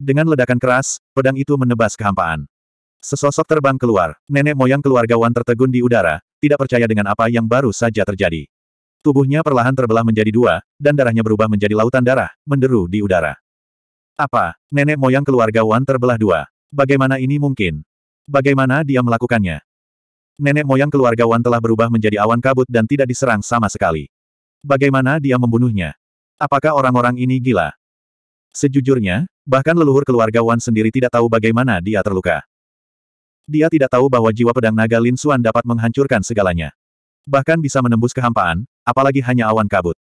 Dengan ledakan keras, pedang itu menebas kehampaan. Sesosok terbang keluar, nenek moyang keluarga Wan tertegun di udara, tidak percaya dengan apa yang baru saja terjadi. Tubuhnya perlahan terbelah menjadi dua, dan darahnya berubah menjadi lautan darah, menderu di udara. Apa, nenek moyang keluarga Wan terbelah dua? Bagaimana ini mungkin? Bagaimana dia melakukannya? Nenek moyang keluarga Wan telah berubah menjadi awan kabut dan tidak diserang sama sekali. Bagaimana dia membunuhnya? Apakah orang-orang ini gila? Sejujurnya, Bahkan leluhur keluarga Wan sendiri tidak tahu bagaimana dia terluka. Dia tidak tahu bahwa jiwa pedang naga Lin Xuan dapat menghancurkan segalanya. Bahkan bisa menembus kehampaan, apalagi hanya awan kabut.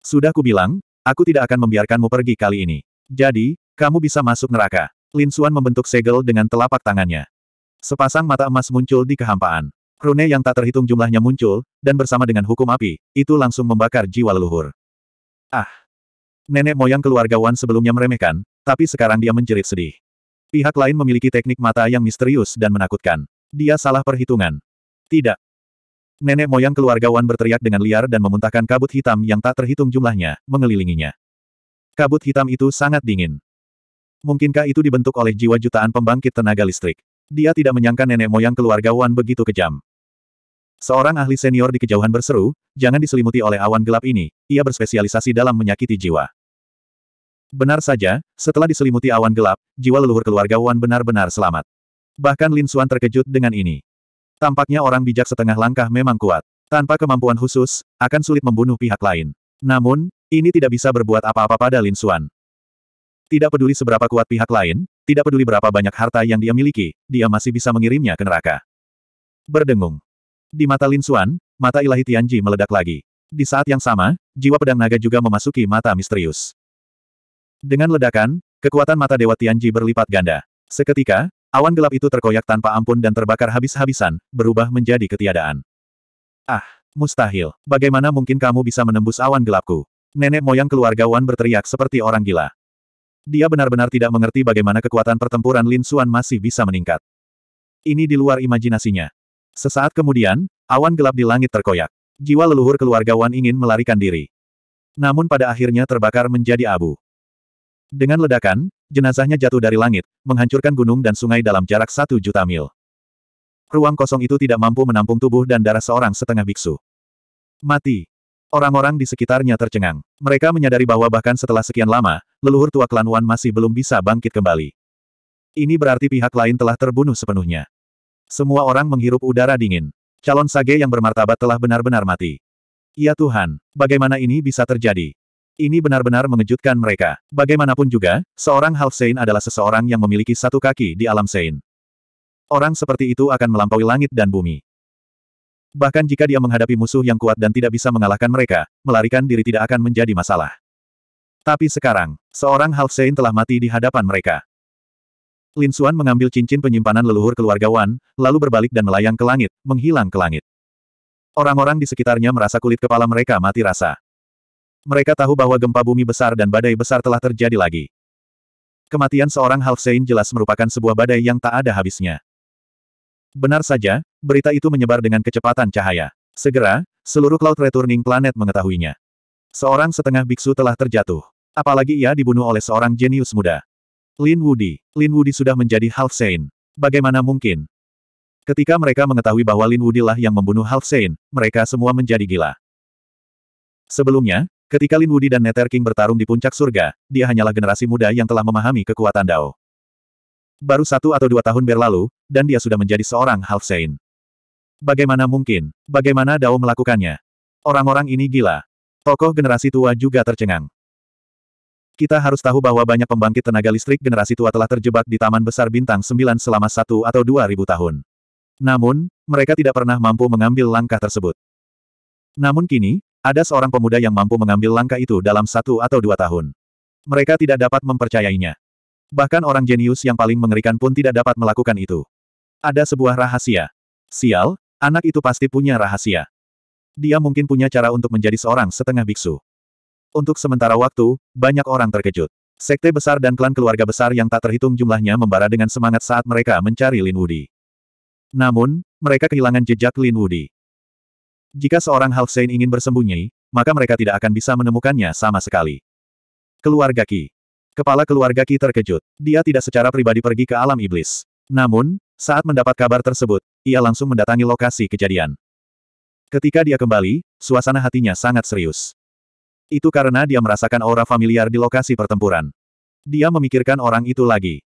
Sudah kubilang, aku tidak akan membiarkanmu pergi kali ini. Jadi, kamu bisa masuk neraka. Lin Xuan membentuk segel dengan telapak tangannya. Sepasang mata emas muncul di kehampaan. Rune yang tak terhitung jumlahnya muncul, dan bersama dengan hukum api, itu langsung membakar jiwa leluhur. Ah! Nenek moyang keluarga Wan sebelumnya meremehkan, tapi sekarang dia menjerit sedih. Pihak lain memiliki teknik mata yang misterius dan menakutkan. Dia salah perhitungan. Tidak. Nenek moyang keluarga Wan berteriak dengan liar dan memuntahkan kabut hitam yang tak terhitung jumlahnya, mengelilinginya. Kabut hitam itu sangat dingin. Mungkinkah itu dibentuk oleh jiwa jutaan pembangkit tenaga listrik? Dia tidak menyangka nenek moyang keluarga Wan begitu kejam. Seorang ahli senior di kejauhan berseru, jangan diselimuti oleh awan gelap ini, ia berspesialisasi dalam menyakiti jiwa. Benar saja, setelah diselimuti awan gelap, jiwa leluhur keluarga Wan benar-benar selamat. Bahkan Lin Xuan terkejut dengan ini. Tampaknya orang bijak setengah langkah memang kuat. Tanpa kemampuan khusus, akan sulit membunuh pihak lain. Namun, ini tidak bisa berbuat apa-apa pada Lin Xuan. Tidak peduli seberapa kuat pihak lain, tidak peduli berapa banyak harta yang dia miliki, dia masih bisa mengirimnya ke neraka. Berdengung. Di mata Lin Xuan, mata ilahi Tianji meledak lagi. Di saat yang sama, jiwa pedang naga juga memasuki mata misterius. Dengan ledakan, kekuatan mata Dewa Tianji berlipat ganda. Seketika, awan gelap itu terkoyak tanpa ampun dan terbakar habis-habisan, berubah menjadi ketiadaan. Ah, mustahil. Bagaimana mungkin kamu bisa menembus awan gelapku? Nenek moyang keluarga Wan berteriak seperti orang gila. Dia benar-benar tidak mengerti bagaimana kekuatan pertempuran Lin Xuan masih bisa meningkat. Ini di luar imajinasinya. Sesaat kemudian, awan gelap di langit terkoyak. Jiwa leluhur keluarga Wan ingin melarikan diri. Namun pada akhirnya terbakar menjadi abu. Dengan ledakan, jenazahnya jatuh dari langit, menghancurkan gunung dan sungai dalam jarak satu juta mil. Ruang kosong itu tidak mampu menampung tubuh dan darah seorang setengah biksu. Mati. Orang-orang di sekitarnya tercengang. Mereka menyadari bahwa bahkan setelah sekian lama, leluhur tua klan Wan masih belum bisa bangkit kembali. Ini berarti pihak lain telah terbunuh sepenuhnya. Semua orang menghirup udara dingin. Calon sage yang bermartabat telah benar-benar mati. Ya Tuhan, bagaimana ini bisa terjadi? Ini benar-benar mengejutkan mereka. Bagaimanapun juga, seorang half Saint adalah seseorang yang memiliki satu kaki di alam Saint. Orang seperti itu akan melampaui langit dan bumi. Bahkan jika dia menghadapi musuh yang kuat dan tidak bisa mengalahkan mereka, melarikan diri tidak akan menjadi masalah. Tapi sekarang, seorang half Saint telah mati di hadapan mereka. Lin Xuan mengambil cincin penyimpanan leluhur keluarga Wan, lalu berbalik dan melayang ke langit, menghilang ke langit. Orang-orang di sekitarnya merasa kulit kepala mereka mati rasa. Mereka tahu bahwa gempa bumi besar dan badai besar telah terjadi lagi. Kematian seorang Halfsein jelas merupakan sebuah badai yang tak ada habisnya. Benar saja, berita itu menyebar dengan kecepatan cahaya. Segera, seluruh Cloud Returning Planet mengetahuinya. Seorang setengah biksu telah terjatuh. Apalagi ia dibunuh oleh seorang jenius muda. Lin Wudi. Lin Wudi sudah menjadi Halfsein. Bagaimana mungkin? Ketika mereka mengetahui bahwa Lin Wudi lah yang membunuh Halfsein, mereka semua menjadi gila. Sebelumnya, Ketika Lin Wudi dan Nether King bertarung di puncak surga, dia hanyalah generasi muda yang telah memahami kekuatan Dao. Baru satu atau dua tahun berlalu, dan dia sudah menjadi seorang Half Saint. Bagaimana mungkin? Bagaimana Dao melakukannya? Orang-orang ini gila. Tokoh generasi tua juga tercengang. Kita harus tahu bahwa banyak pembangkit tenaga listrik generasi tua telah terjebak di Taman Besar Bintang 9 selama satu atau dua ribu tahun. Namun, mereka tidak pernah mampu mengambil langkah tersebut. Namun kini, ada seorang pemuda yang mampu mengambil langkah itu dalam satu atau dua tahun. Mereka tidak dapat mempercayainya. Bahkan orang jenius yang paling mengerikan pun tidak dapat melakukan itu. Ada sebuah rahasia. Sial, anak itu pasti punya rahasia. Dia mungkin punya cara untuk menjadi seorang setengah biksu. Untuk sementara waktu, banyak orang terkejut. Sekte besar dan klan keluarga besar yang tak terhitung jumlahnya membara dengan semangat saat mereka mencari Lin Wudi. Namun, mereka kehilangan jejak Lin Wudi. Jika seorang Halfsein ingin bersembunyi, maka mereka tidak akan bisa menemukannya sama sekali. Keluarga Ki. Kepala keluarga Ki terkejut. Dia tidak secara pribadi pergi ke alam iblis. Namun, saat mendapat kabar tersebut, ia langsung mendatangi lokasi kejadian. Ketika dia kembali, suasana hatinya sangat serius. Itu karena dia merasakan aura familiar di lokasi pertempuran. Dia memikirkan orang itu lagi.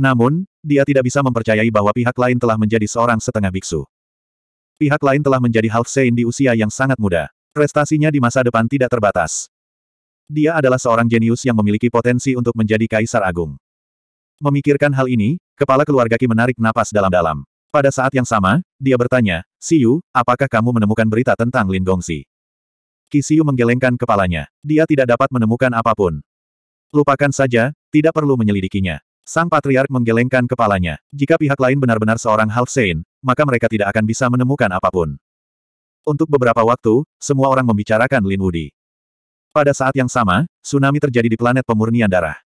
Namun, dia tidak bisa mempercayai bahwa pihak lain telah menjadi seorang setengah biksu. Pihak lain telah menjadi Half saint di usia yang sangat muda. Prestasinya di masa depan tidak terbatas. Dia adalah seorang jenius yang memiliki potensi untuk menjadi kaisar agung. Memikirkan hal ini, kepala keluarga Ki menarik napas dalam-dalam. Pada saat yang sama, dia bertanya, Siu, apakah kamu menemukan berita tentang Lin Gongsi? Ki Siu menggelengkan kepalanya. Dia tidak dapat menemukan apapun. Lupakan saja, tidak perlu menyelidikinya. Sang Patriark menggelengkan kepalanya. Jika pihak lain benar-benar seorang half saint, maka mereka tidak akan bisa menemukan apapun. Untuk beberapa waktu, semua orang membicarakan Lin Wudi. Pada saat yang sama, tsunami terjadi di planet pemurnian darah.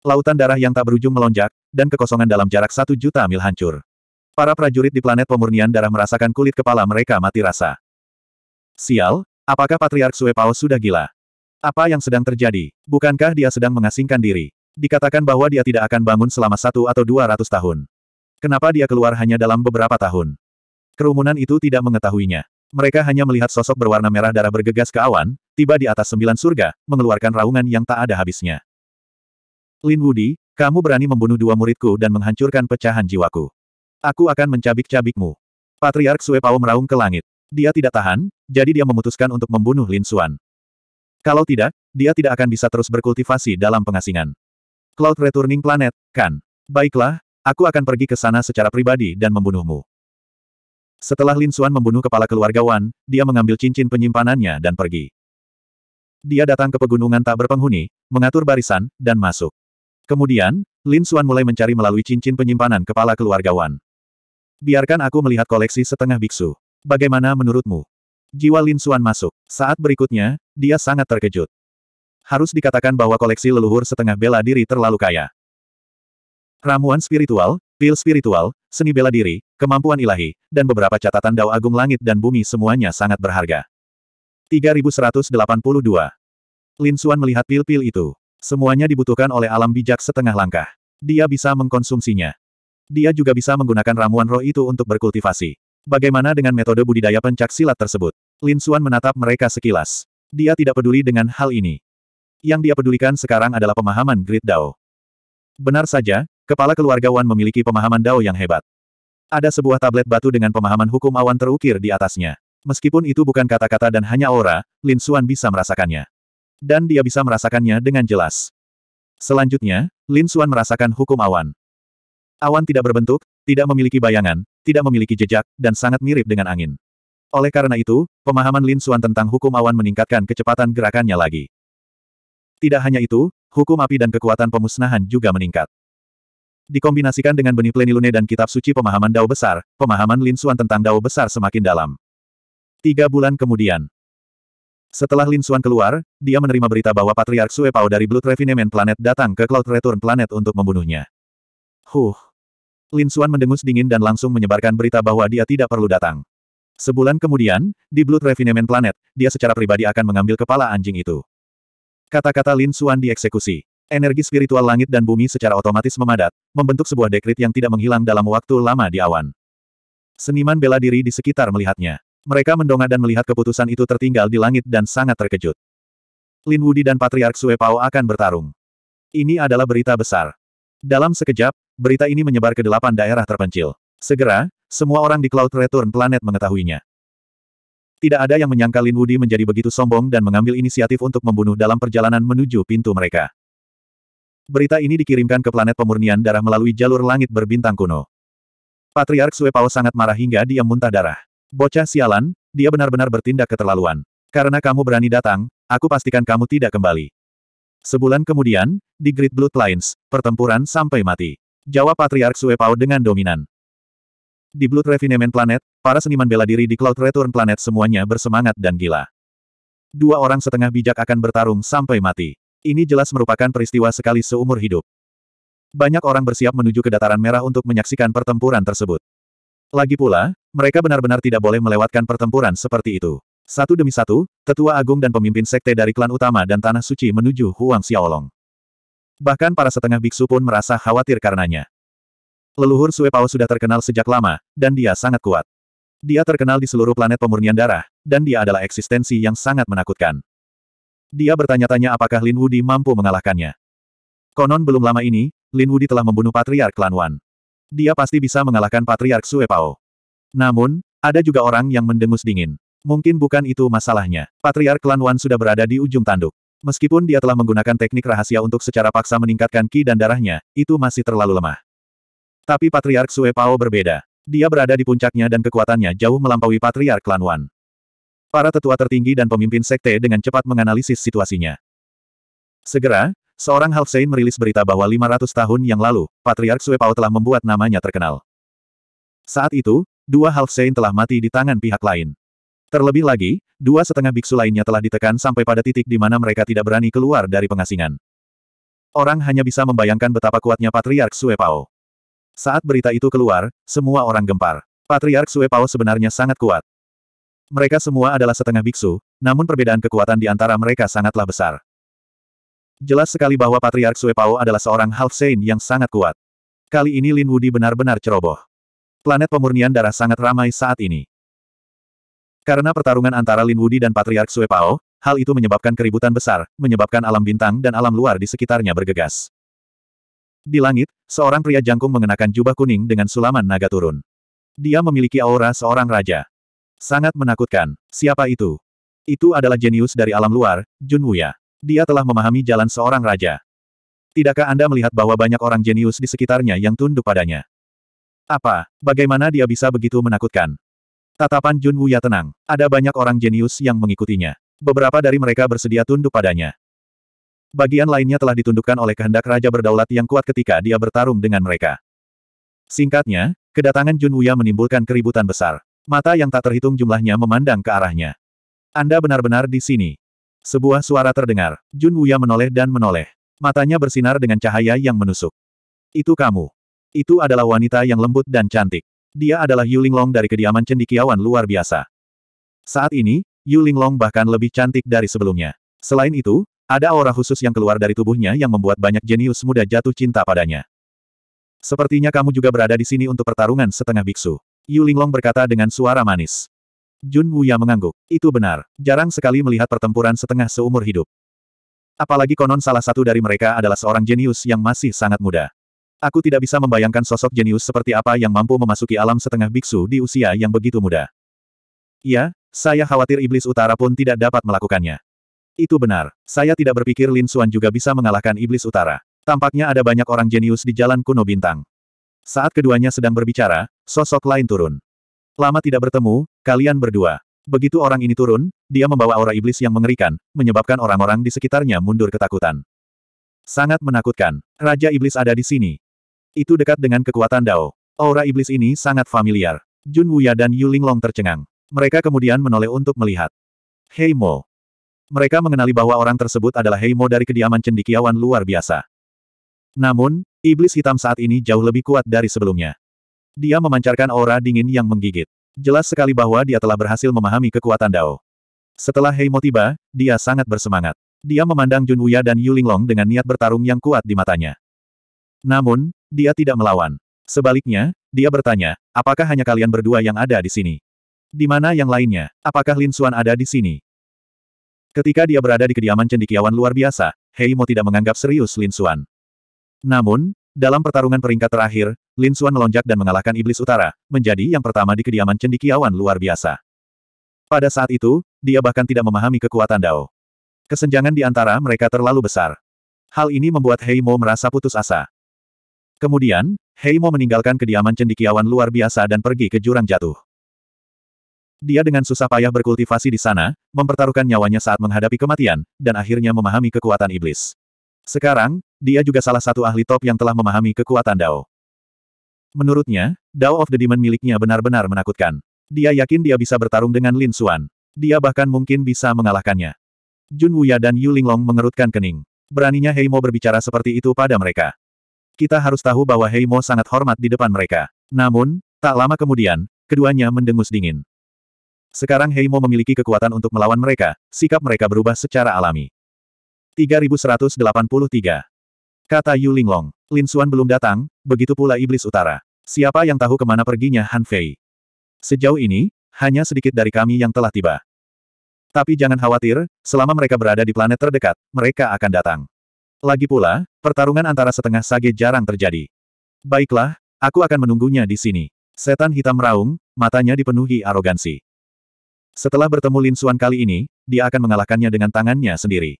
Lautan darah yang tak berujung melonjak, dan kekosongan dalam jarak satu juta mil hancur. Para prajurit di planet pemurnian darah merasakan kulit kepala mereka mati rasa. Sial, apakah Patriark Suepao sudah gila? Apa yang sedang terjadi? Bukankah dia sedang mengasingkan diri? dikatakan bahwa dia tidak akan bangun selama satu atau dua ratus tahun. Kenapa dia keluar hanya dalam beberapa tahun? Kerumunan itu tidak mengetahuinya. Mereka hanya melihat sosok berwarna merah darah bergegas ke awan, tiba di atas sembilan surga, mengeluarkan raungan yang tak ada habisnya. Lin Wudi, kamu berani membunuh dua muridku dan menghancurkan pecahan jiwaku. Aku akan mencabik-cabikmu. Patriark Sue Pao meraung ke langit. Dia tidak tahan, jadi dia memutuskan untuk membunuh Lin Xuan. Kalau tidak, dia tidak akan bisa terus berkultivasi dalam pengasingan. Cloud Returning Planet, kan? Baiklah, aku akan pergi ke sana secara pribadi dan membunuhmu. Setelah Lin Xuan membunuh kepala keluarga Wan, dia mengambil cincin penyimpanannya dan pergi. Dia datang ke pegunungan tak berpenghuni, mengatur barisan, dan masuk. Kemudian, Lin Xuan mulai mencari melalui cincin penyimpanan kepala keluarga Wan. Biarkan aku melihat koleksi setengah biksu. Bagaimana menurutmu? Jiwa Lin Xuan masuk. Saat berikutnya, dia sangat terkejut harus dikatakan bahwa koleksi leluhur setengah bela diri terlalu kaya. Ramuan spiritual, pil spiritual, seni bela diri, kemampuan ilahi, dan beberapa catatan dao agung langit dan bumi semuanya sangat berharga. 3182. Lin Xuan melihat pil-pil itu. Semuanya dibutuhkan oleh alam bijak setengah langkah. Dia bisa mengkonsumsinya. Dia juga bisa menggunakan ramuan roh itu untuk berkultivasi. Bagaimana dengan metode budidaya pencak silat tersebut? Lin Xuan menatap mereka sekilas. Dia tidak peduli dengan hal ini. Yang dia pedulikan sekarang adalah pemahaman Great Dao. Benar saja, kepala keluarga Wan memiliki pemahaman Dao yang hebat. Ada sebuah tablet batu dengan pemahaman hukum awan terukir di atasnya. Meskipun itu bukan kata-kata dan hanya aura, Lin Xuan bisa merasakannya. Dan dia bisa merasakannya dengan jelas. Selanjutnya, Lin Xuan merasakan hukum awan. Awan tidak berbentuk, tidak memiliki bayangan, tidak memiliki jejak, dan sangat mirip dengan angin. Oleh karena itu, pemahaman Lin Xuan tentang hukum awan meningkatkan kecepatan gerakannya lagi. Tidak hanya itu, hukum api dan kekuatan pemusnahan juga meningkat. Dikombinasikan dengan benih plenilune dan kitab suci pemahaman dao besar, pemahaman Lin Suan tentang dao besar semakin dalam. Tiga bulan kemudian. Setelah Lin Suan keluar, dia menerima berita bahwa Patriark Sue Pao dari Blood Refinement Planet datang ke Cloud Return Planet untuk membunuhnya. Huh. Lin Suan mendengus dingin dan langsung menyebarkan berita bahwa dia tidak perlu datang. Sebulan kemudian, di Blood Refinement Planet, dia secara pribadi akan mengambil kepala anjing itu. Kata-kata Lin Suan dieksekusi. Energi spiritual langit dan bumi secara otomatis memadat, membentuk sebuah dekrit yang tidak menghilang dalam waktu lama di awan. Seniman bela diri di sekitar melihatnya. Mereka mendongak dan melihat keputusan itu tertinggal di langit dan sangat terkejut. Lin Wudi dan Patriark Sue Pao akan bertarung. Ini adalah berita besar. Dalam sekejap, berita ini menyebar ke delapan daerah terpencil. Segera, semua orang di Cloud Return Planet mengetahuinya. Tidak ada yang menyangka Lin Wudi menjadi begitu sombong dan mengambil inisiatif untuk membunuh dalam perjalanan menuju pintu mereka. Berita ini dikirimkan ke planet pemurnian darah melalui jalur langit berbintang kuno. Patriark Sue Pao sangat marah hingga dia muntah darah. Bocah sialan, dia benar-benar bertindak keterlaluan. Karena kamu berani datang, aku pastikan kamu tidak kembali. Sebulan kemudian, di Great Blood Lines, pertempuran sampai mati. Jawab Patriark Sue Pao dengan dominan. Di Blood Refinement Planet, para seniman bela diri di Cloud Return Planet semuanya bersemangat dan gila. Dua orang setengah bijak akan bertarung sampai mati. Ini jelas merupakan peristiwa sekali seumur hidup. Banyak orang bersiap menuju ke dataran merah untuk menyaksikan pertempuran tersebut. Lagi pula, mereka benar-benar tidak boleh melewatkan pertempuran seperti itu. Satu demi satu, tetua agung dan pemimpin sekte dari klan utama dan Tanah Suci menuju Huang Xiaolong. Bahkan para setengah biksu pun merasa khawatir karenanya. Leluhur Sue Pao sudah terkenal sejak lama, dan dia sangat kuat. Dia terkenal di seluruh planet pemurnian darah, dan dia adalah eksistensi yang sangat menakutkan. Dia bertanya-tanya apakah Lin Wudi mampu mengalahkannya. Konon belum lama ini, Lin Wudi telah membunuh Patriark Klan Wan. Dia pasti bisa mengalahkan Patriark Sue Pao. Namun, ada juga orang yang mendengus dingin. Mungkin bukan itu masalahnya. Patriark Klan Wan sudah berada di ujung tanduk. Meskipun dia telah menggunakan teknik rahasia untuk secara paksa meningkatkan ki dan darahnya, itu masih terlalu lemah. Tapi Patriark Sue Pao berbeda. Dia berada di puncaknya dan kekuatannya jauh melampaui Patriark Klan Wan. Para tetua tertinggi dan pemimpin sekte dengan cepat menganalisis situasinya. Segera, seorang Halfsein merilis berita bahwa 500 tahun yang lalu, Patriark Sue Pao telah membuat namanya terkenal. Saat itu, dua Halfsein telah mati di tangan pihak lain. Terlebih lagi, dua setengah biksu lainnya telah ditekan sampai pada titik di mana mereka tidak berani keluar dari pengasingan. Orang hanya bisa membayangkan betapa kuatnya Patriark Sue Pao. Saat berita itu keluar, semua orang gempar. Patriark Sue Pao sebenarnya sangat kuat. Mereka semua adalah setengah biksu, namun perbedaan kekuatan di antara mereka sangatlah besar. Jelas sekali bahwa Patriark Sue Pao adalah seorang Half Saint yang sangat kuat. Kali ini Lin Wudi benar-benar ceroboh. Planet pemurnian darah sangat ramai saat ini. Karena pertarungan antara Lin Wudi dan Patriark Sue Pao, hal itu menyebabkan keributan besar, menyebabkan alam bintang dan alam luar di sekitarnya bergegas. Di langit, seorang pria jangkung mengenakan jubah kuning dengan sulaman naga turun. Dia memiliki aura seorang raja. Sangat menakutkan. Siapa itu? Itu adalah jenius dari alam luar, Jun Wuya. Dia telah memahami jalan seorang raja. Tidakkah Anda melihat bahwa banyak orang jenius di sekitarnya yang tunduk padanya? Apa? Bagaimana dia bisa begitu menakutkan? Tatapan Jun Wuya tenang. Ada banyak orang jenius yang mengikutinya. Beberapa dari mereka bersedia tunduk padanya. Bagian lainnya telah ditundukkan oleh kehendak Raja Berdaulat yang kuat ketika dia bertarung dengan mereka. Singkatnya, kedatangan Jun Wuya menimbulkan keributan besar. Mata yang tak terhitung jumlahnya memandang ke arahnya. Anda benar-benar di sini. Sebuah suara terdengar. Jun Wuya menoleh dan menoleh. Matanya bersinar dengan cahaya yang menusuk. Itu kamu. Itu adalah wanita yang lembut dan cantik. Dia adalah Yu Linglong dari kediaman cendikiawan luar biasa. Saat ini, Yu Linglong bahkan lebih cantik dari sebelumnya. Selain itu, ada aura khusus yang keluar dari tubuhnya yang membuat banyak jenius muda jatuh cinta padanya. Sepertinya kamu juga berada di sini untuk pertarungan setengah biksu. Yu Linglong berkata dengan suara manis. Jun Wuya mengangguk. Itu benar. Jarang sekali melihat pertempuran setengah seumur hidup. Apalagi konon salah satu dari mereka adalah seorang jenius yang masih sangat muda. Aku tidak bisa membayangkan sosok jenius seperti apa yang mampu memasuki alam setengah biksu di usia yang begitu muda. Iya, saya khawatir iblis utara pun tidak dapat melakukannya. Itu benar. Saya tidak berpikir Lin Xuan juga bisa mengalahkan iblis utara. Tampaknya ada banyak orang jenius di jalan kuno bintang. Saat keduanya sedang berbicara, sosok lain turun. Lama tidak bertemu, kalian berdua. Begitu orang ini turun, dia membawa aura iblis yang mengerikan, menyebabkan orang-orang di sekitarnya mundur ketakutan. Sangat menakutkan. Raja iblis ada di sini. Itu dekat dengan kekuatan Dao. Aura iblis ini sangat familiar. Jun Wuya dan Yu Linglong tercengang. Mereka kemudian menoleh untuk melihat. Hei Mo, mereka mengenali bahwa orang tersebut adalah Heimo dari kediaman cendikiawan luar biasa. Namun, iblis hitam saat ini jauh lebih kuat dari sebelumnya. Dia memancarkan aura dingin yang menggigit. Jelas sekali bahwa dia telah berhasil memahami kekuatan Dao. Setelah Heimo tiba, dia sangat bersemangat. Dia memandang Jun Wuya dan Yu Linglong dengan niat bertarung yang kuat di matanya. Namun, dia tidak melawan. Sebaliknya, dia bertanya, apakah hanya kalian berdua yang ada di sini? Di mana yang lainnya? Apakah Lin Xuan ada di sini? Ketika dia berada di kediaman cendikiawan luar biasa, Hei Mo tidak menganggap serius Lin Xuan. Namun, dalam pertarungan peringkat terakhir, Lin Xuan melonjak dan mengalahkan Iblis Utara, menjadi yang pertama di kediaman cendikiawan luar biasa. Pada saat itu, dia bahkan tidak memahami kekuatan Dao. Kesenjangan di antara mereka terlalu besar. Hal ini membuat Heimo merasa putus asa. Kemudian, Heimo meninggalkan kediaman cendikiawan luar biasa dan pergi ke jurang jatuh. Dia dengan susah payah berkultivasi di sana, mempertaruhkan nyawanya saat menghadapi kematian, dan akhirnya memahami kekuatan iblis. Sekarang, dia juga salah satu ahli top yang telah memahami kekuatan Dao. Menurutnya, Dao of the Demon miliknya benar-benar menakutkan. Dia yakin dia bisa bertarung dengan Lin Xuan. Dia bahkan mungkin bisa mengalahkannya. Jun Wuya dan Yu Linglong mengerutkan kening. Beraninya Heimo berbicara seperti itu pada mereka. Kita harus tahu bahwa Heimo sangat hormat di depan mereka. Namun, tak lama kemudian, keduanya mendengus dingin. Sekarang Heimo memiliki kekuatan untuk melawan mereka, sikap mereka berubah secara alami. 3183. Kata Yu Linglong. Lin Xuan belum datang, begitu pula Iblis Utara. Siapa yang tahu kemana perginya Han Fei? Sejauh ini, hanya sedikit dari kami yang telah tiba. Tapi jangan khawatir, selama mereka berada di planet terdekat, mereka akan datang. Lagi pula, pertarungan antara setengah sage jarang terjadi. Baiklah, aku akan menunggunya di sini. Setan hitam raung, matanya dipenuhi arogansi. Setelah bertemu Lin Xuan kali ini, dia akan mengalahkannya dengan tangannya sendiri.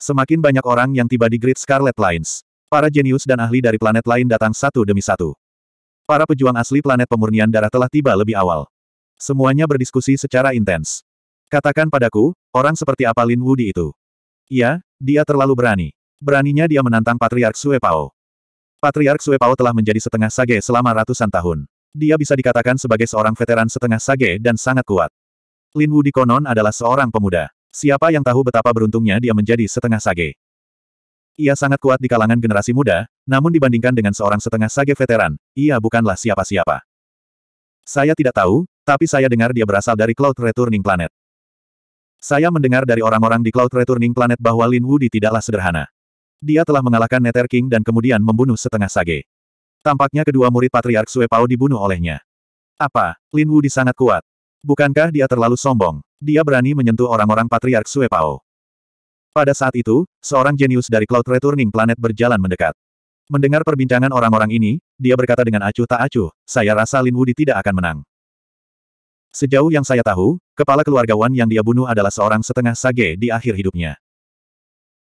Semakin banyak orang yang tiba di Great Scarlet Lines. Para jenius dan ahli dari planet lain datang satu demi satu. Para pejuang asli planet pemurnian darah telah tiba lebih awal. Semuanya berdiskusi secara intens. Katakan padaku, orang seperti apa Lin Wudi itu? Iya, dia terlalu berani. Beraninya dia menantang Patriark Sue Pao. Patriark Sue Pao telah menjadi setengah sage selama ratusan tahun. Dia bisa dikatakan sebagai seorang veteran setengah sage dan sangat kuat. Lin Wu di konon adalah seorang pemuda. Siapa yang tahu betapa beruntungnya dia menjadi setengah sage. Ia sangat kuat di kalangan generasi muda, namun dibandingkan dengan seorang setengah sage veteran, ia bukanlah siapa-siapa. Saya tidak tahu, tapi saya dengar dia berasal dari Cloud Returning Planet. Saya mendengar dari orang-orang di Cloud Returning Planet bahwa Lin Wudi tidaklah sederhana. Dia telah mengalahkan Nether King dan kemudian membunuh setengah sage. Tampaknya kedua murid Patriark Sue Pao dibunuh olehnya. Apa, Lin Wudi sangat kuat, Bukankah dia terlalu sombong? Dia berani menyentuh orang-orang Patriark Suepao. Pada saat itu, seorang jenius dari Cloud Returning Planet berjalan mendekat. Mendengar perbincangan orang-orang ini, dia berkata dengan acuh tak acuh, saya rasa Lin Wudi tidak akan menang. Sejauh yang saya tahu, kepala keluarga Wan yang dia bunuh adalah seorang setengah sage di akhir hidupnya.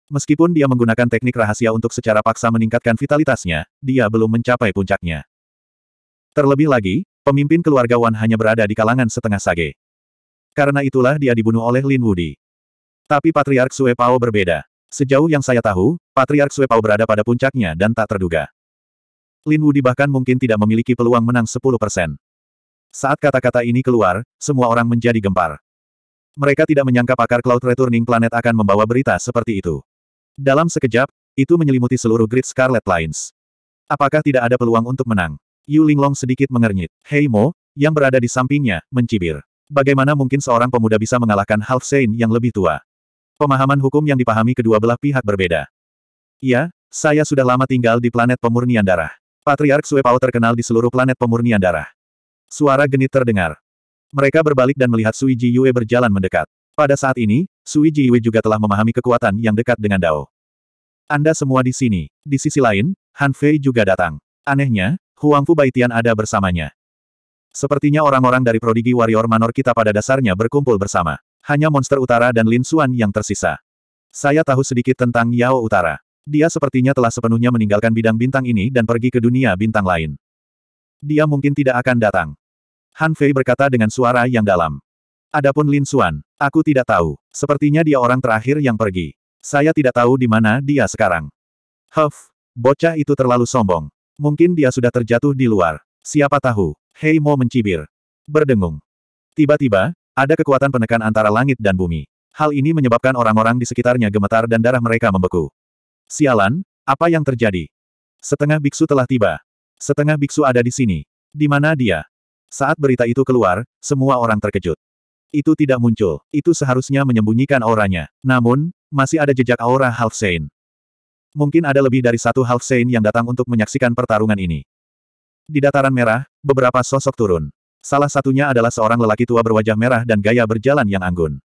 Meskipun dia menggunakan teknik rahasia untuk secara paksa meningkatkan vitalitasnya, dia belum mencapai puncaknya. Terlebih lagi, Pemimpin keluarga Wan hanya berada di kalangan setengah sage. Karena itulah dia dibunuh oleh Lin Wudi. Tapi Patriark Sue Pao berbeda. Sejauh yang saya tahu, Patriark Sue Pao berada pada puncaknya dan tak terduga. Lin Wudi bahkan mungkin tidak memiliki peluang menang 10 Saat kata-kata ini keluar, semua orang menjadi gempar. Mereka tidak menyangka pakar Cloud Returning Planet akan membawa berita seperti itu. Dalam sekejap, itu menyelimuti seluruh grid Scarlet Lines. Apakah tidak ada peluang untuk menang? Yu Linglong sedikit mengernyit. Hei Mo, yang berada di sampingnya, mencibir. Bagaimana mungkin seorang pemuda bisa mengalahkan Half Sein yang lebih tua? Pemahaman hukum yang dipahami kedua belah pihak berbeda. Iya, saya sudah lama tinggal di planet pemurnian darah. Patriark Suepao terkenal di seluruh planet pemurnian darah. Suara genit terdengar. Mereka berbalik dan melihat Sui Ji Yue berjalan mendekat. Pada saat ini, Sui Ji Yue juga telah memahami kekuatan yang dekat dengan Dao. Anda semua di sini. Di sisi lain, Han Fei juga datang. Anehnya, Fu Baitian ada bersamanya. Sepertinya orang-orang dari Prodigi Warrior Manor kita pada dasarnya berkumpul bersama. Hanya monster utara dan Lin Xuan yang tersisa. Saya tahu sedikit tentang Yao Utara. Dia sepertinya telah sepenuhnya meninggalkan bidang bintang ini dan pergi ke dunia bintang lain. Dia mungkin tidak akan datang. Han Fei berkata dengan suara yang dalam. Adapun Lin Xuan, aku tidak tahu. Sepertinya dia orang terakhir yang pergi. Saya tidak tahu di mana dia sekarang. Huff, bocah itu terlalu sombong. Mungkin dia sudah terjatuh di luar. Siapa tahu? Hei Mo mencibir. Berdengung. Tiba-tiba, ada kekuatan penekan antara langit dan bumi. Hal ini menyebabkan orang-orang di sekitarnya gemetar dan darah mereka membeku. Sialan, apa yang terjadi? Setengah biksu telah tiba. Setengah biksu ada di sini. Di mana dia? Saat berita itu keluar, semua orang terkejut. Itu tidak muncul, itu seharusnya menyembunyikan auranya. Namun, masih ada jejak aura Halfsein. Mungkin ada lebih dari satu Half Saint yang datang untuk menyaksikan pertarungan ini. Di dataran merah, beberapa sosok turun. Salah satunya adalah seorang lelaki tua berwajah merah dan gaya berjalan yang anggun.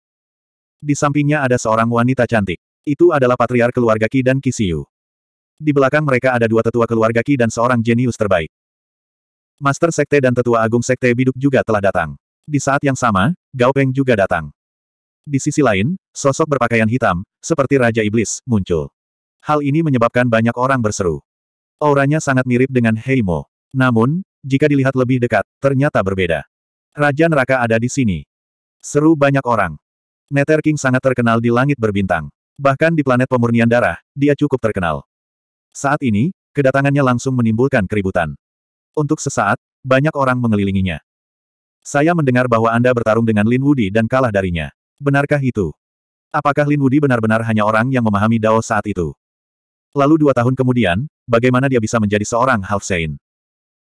Di sampingnya ada seorang wanita cantik. Itu adalah patriar keluarga Ki dan Kisiu. Di belakang mereka ada dua tetua keluarga Ki dan seorang jenius terbaik. Master Sekte dan Tetua Agung Sekte Biduk juga telah datang. Di saat yang sama, Gao Peng juga datang. Di sisi lain, sosok berpakaian hitam, seperti Raja Iblis, muncul. Hal ini menyebabkan banyak orang berseru. Auranya sangat mirip dengan Heimo. Namun, jika dilihat lebih dekat, ternyata berbeda. Raja neraka ada di sini. Seru banyak orang. Nether King sangat terkenal di langit berbintang. Bahkan di planet pemurnian darah, dia cukup terkenal. Saat ini, kedatangannya langsung menimbulkan keributan. Untuk sesaat, banyak orang mengelilinginya. Saya mendengar bahwa Anda bertarung dengan Lin Wudi dan kalah darinya. Benarkah itu? Apakah Lin Wudi benar-benar hanya orang yang memahami Dao saat itu? Lalu dua tahun kemudian, bagaimana dia bisa menjadi seorang Halfsein?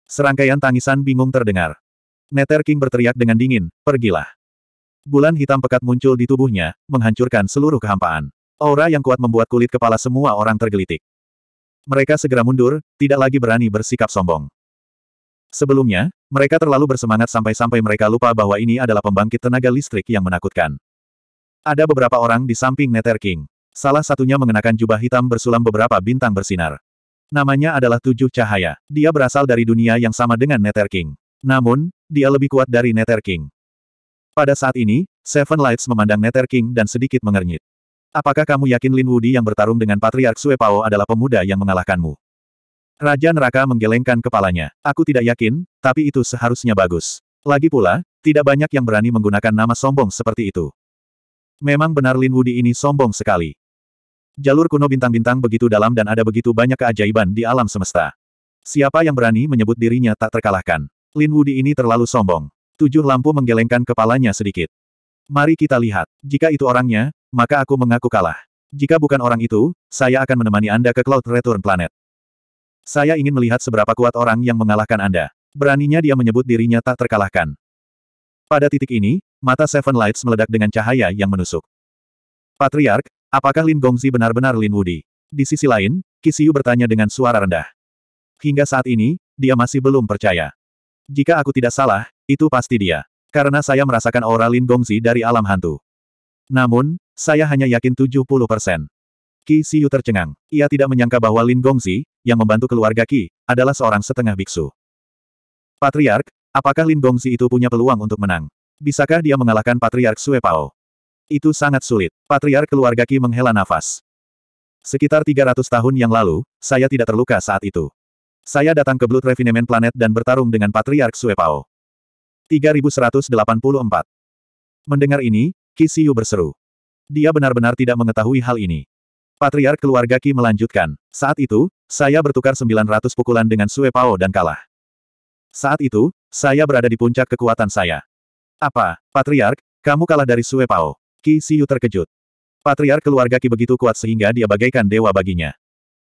Serangkaian tangisan bingung terdengar. Nether King berteriak dengan dingin, pergilah. Bulan hitam pekat muncul di tubuhnya, menghancurkan seluruh kehampaan. Aura yang kuat membuat kulit kepala semua orang tergelitik. Mereka segera mundur, tidak lagi berani bersikap sombong. Sebelumnya, mereka terlalu bersemangat sampai-sampai mereka lupa bahwa ini adalah pembangkit tenaga listrik yang menakutkan. Ada beberapa orang di samping Nether King. Salah satunya mengenakan jubah hitam bersulam beberapa bintang bersinar. Namanya adalah Tujuh Cahaya. Dia berasal dari dunia yang sama dengan Nether King. Namun, dia lebih kuat dari Nether King. Pada saat ini, Seven Lights memandang Nether King dan sedikit mengernyit. Apakah kamu yakin Lin Wudi yang bertarung dengan Patriark Sue Pao adalah pemuda yang mengalahkanmu? Raja Neraka menggelengkan kepalanya. Aku tidak yakin, tapi itu seharusnya bagus. Lagi pula, tidak banyak yang berani menggunakan nama sombong seperti itu. Memang benar Lin Wudi ini sombong sekali. Jalur kuno bintang-bintang begitu dalam dan ada begitu banyak keajaiban di alam semesta. Siapa yang berani menyebut dirinya tak terkalahkan? Lin Wudi ini terlalu sombong. Tujuh lampu menggelengkan kepalanya sedikit. Mari kita lihat. Jika itu orangnya, maka aku mengaku kalah. Jika bukan orang itu, saya akan menemani Anda ke Cloud Return Planet. Saya ingin melihat seberapa kuat orang yang mengalahkan Anda. Beraninya dia menyebut dirinya tak terkalahkan. Pada titik ini, mata Seven Lights meledak dengan cahaya yang menusuk. Patriark, Apakah Lin Gongzi benar-benar Lin Wudi? Di sisi lain, Kisiu bertanya dengan suara rendah. Hingga saat ini, dia masih belum percaya. Jika aku tidak salah, itu pasti dia. Karena saya merasakan aura Lin Gongzi dari alam hantu. Namun, saya hanya yakin 70 persen. Qi Siu tercengang. Ia tidak menyangka bahwa Lin Gongzi, yang membantu keluarga Ki, adalah seorang setengah biksu. Patriark, apakah Lin Gongzi itu punya peluang untuk menang? Bisakah dia mengalahkan Patriark Sue Pao? Itu sangat sulit. Patriark keluarga Ki menghela nafas. Sekitar 300 tahun yang lalu, saya tidak terluka saat itu. Saya datang ke Blood Refinement Planet dan bertarung dengan Patriark Suepao. 3184. Mendengar ini, Ki Siu berseru. Dia benar-benar tidak mengetahui hal ini. Patriark keluarga Ki melanjutkan. Saat itu, saya bertukar 900 pukulan dengan Suepao dan kalah. Saat itu, saya berada di puncak kekuatan saya. Apa, Patriark, kamu kalah dari Suepao? Ki Siu terkejut. Patriark keluarga Ki begitu kuat sehingga dia bagaikan dewa baginya.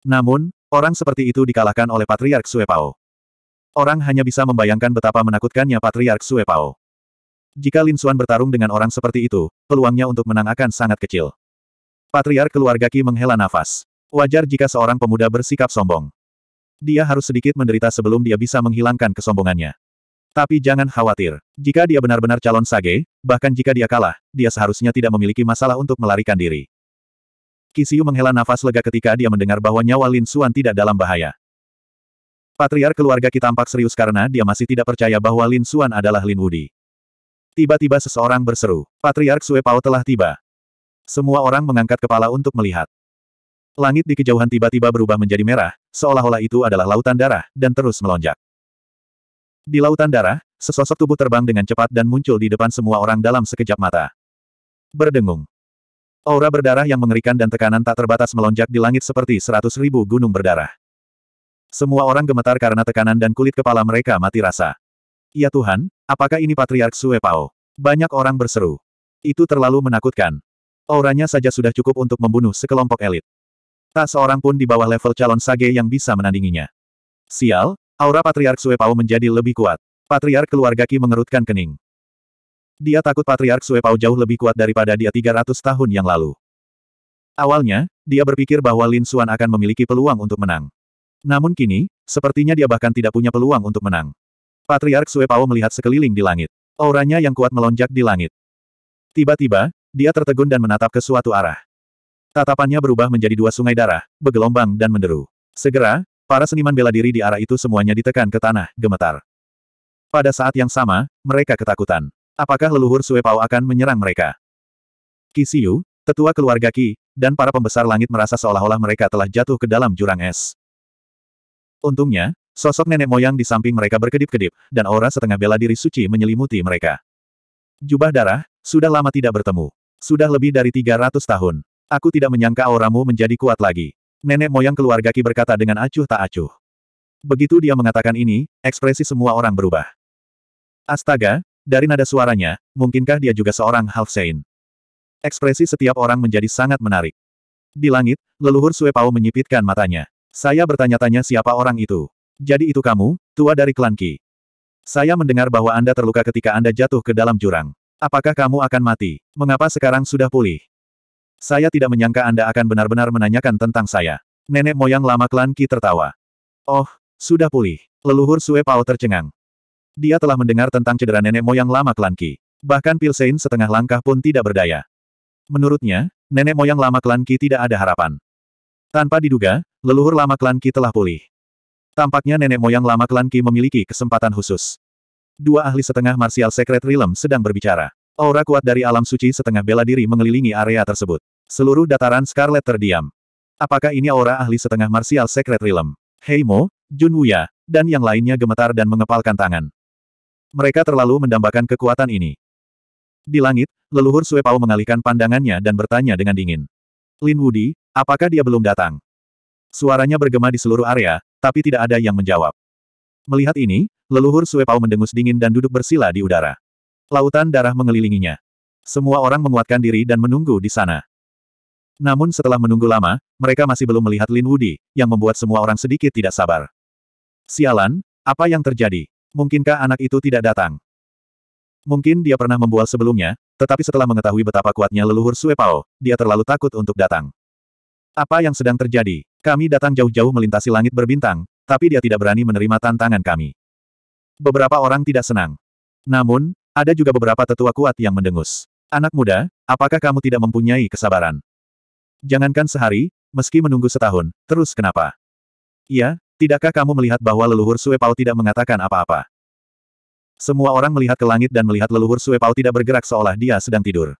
Namun, orang seperti itu dikalahkan oleh Patriark Suepao. Orang hanya bisa membayangkan betapa menakutkannya Patriark Suepao. Jika Lin Xuan bertarung dengan orang seperti itu, peluangnya untuk menang akan sangat kecil. Patriark keluarga Ki menghela nafas. Wajar jika seorang pemuda bersikap sombong. Dia harus sedikit menderita sebelum dia bisa menghilangkan kesombongannya. Tapi jangan khawatir. Jika dia benar-benar calon sage, bahkan jika dia kalah, dia seharusnya tidak memiliki masalah untuk melarikan diri. Kisiu menghela nafas lega ketika dia mendengar bahwa nyawa Lin Suan tidak dalam bahaya. Patriar keluarga kita tampak serius karena dia masih tidak percaya bahwa Lin Suan adalah Lin Wudi. Tiba-tiba seseorang berseru, Patriark Sue Pao telah tiba. Semua orang mengangkat kepala untuk melihat. Langit di kejauhan tiba-tiba berubah menjadi merah, seolah-olah itu adalah lautan darah, dan terus melonjak. Di lautan darah, sesosok tubuh terbang dengan cepat dan muncul di depan semua orang dalam sekejap mata. Berdengung. Aura berdarah yang mengerikan dan tekanan tak terbatas melonjak di langit seperti seratus ribu gunung berdarah. Semua orang gemetar karena tekanan dan kulit kepala mereka mati rasa. Ya Tuhan, apakah ini Patriark Sue Banyak orang berseru. Itu terlalu menakutkan. Auranya saja sudah cukup untuk membunuh sekelompok elit. Tak seorang pun di bawah level calon sage yang bisa menandinginya. Sial, Aura Patriark Sue Pao menjadi lebih kuat. Patriark keluarga Ki mengerutkan kening. Dia takut Patriark Sue Pao jauh lebih kuat daripada dia 300 tahun yang lalu. Awalnya, dia berpikir bahwa Lin Xuan akan memiliki peluang untuk menang. Namun kini, sepertinya dia bahkan tidak punya peluang untuk menang. Patriark Sue Pao melihat sekeliling di langit. Auranya yang kuat melonjak di langit. Tiba-tiba, dia tertegun dan menatap ke suatu arah. Tatapannya berubah menjadi dua sungai darah, bergelombang dan menderu. Segera, Para seniman bela diri di arah itu semuanya ditekan ke tanah, gemetar. Pada saat yang sama, mereka ketakutan. Apakah leluhur Suepao akan menyerang mereka? Kisiu, tetua keluarga Ki, dan para pembesar langit merasa seolah-olah mereka telah jatuh ke dalam jurang es. Untungnya, sosok nenek moyang di samping mereka berkedip-kedip, dan aura setengah bela diri suci menyelimuti mereka. Jubah darah, sudah lama tidak bertemu. Sudah lebih dari 300 tahun. Aku tidak menyangka auramu menjadi kuat lagi. Nenek moyang keluarga Ki berkata dengan acuh tak acuh. Begitu dia mengatakan ini, ekspresi semua orang berubah. Astaga, dari nada suaranya, mungkinkah dia juga seorang half -saint? Ekspresi setiap orang menjadi sangat menarik. Di langit, leluhur Sue Pao menyipitkan matanya. Saya bertanya-tanya siapa orang itu. Jadi itu kamu, tua dari klan Ki. Saya mendengar bahwa Anda terluka ketika Anda jatuh ke dalam jurang. Apakah kamu akan mati? Mengapa sekarang sudah pulih? Saya tidak menyangka Anda akan benar-benar menanyakan tentang saya. Nenek moyang lama klan Ki tertawa. Oh, sudah pulih. Leluhur Sue Pao tercengang. Dia telah mendengar tentang cedera nenek moyang lama klan Ki. Bahkan Pilsein setengah langkah pun tidak berdaya. Menurutnya, nenek moyang lama klan Ki tidak ada harapan. Tanpa diduga, leluhur lama klan Ki telah pulih. Tampaknya nenek moyang lama klan Ki memiliki kesempatan khusus. Dua ahli setengah Martial secret Rilem sedang berbicara. Aura kuat dari alam suci setengah bela diri mengelilingi area tersebut. Seluruh dataran Scarlet terdiam. Apakah ini aura ahli setengah martial Secret Realm? Hei Mo, Jun Wuya, dan yang lainnya gemetar dan mengepalkan tangan. Mereka terlalu mendambakan kekuatan ini. Di langit, leluhur Sue Pao mengalihkan pandangannya dan bertanya dengan dingin. Lin Wudi, apakah dia belum datang? Suaranya bergema di seluruh area, tapi tidak ada yang menjawab. Melihat ini, leluhur Sue Pao mendengus dingin dan duduk bersila di udara. Lautan darah mengelilinginya. Semua orang menguatkan diri dan menunggu di sana. Namun setelah menunggu lama, mereka masih belum melihat Lin Wudi, yang membuat semua orang sedikit tidak sabar. Sialan, apa yang terjadi? Mungkinkah anak itu tidak datang? Mungkin dia pernah membual sebelumnya, tetapi setelah mengetahui betapa kuatnya leluhur Sue dia terlalu takut untuk datang. Apa yang sedang terjadi? Kami datang jauh-jauh melintasi langit berbintang, tapi dia tidak berani menerima tantangan kami. Beberapa orang tidak senang. Namun, ada juga beberapa tetua kuat yang mendengus. Anak muda, apakah kamu tidak mempunyai kesabaran? Jangankan sehari, meski menunggu setahun, terus kenapa? Iya, tidakkah kamu melihat bahwa leluhur Sue Pao tidak mengatakan apa-apa? Semua orang melihat ke langit dan melihat leluhur Sue Pao tidak bergerak seolah dia sedang tidur.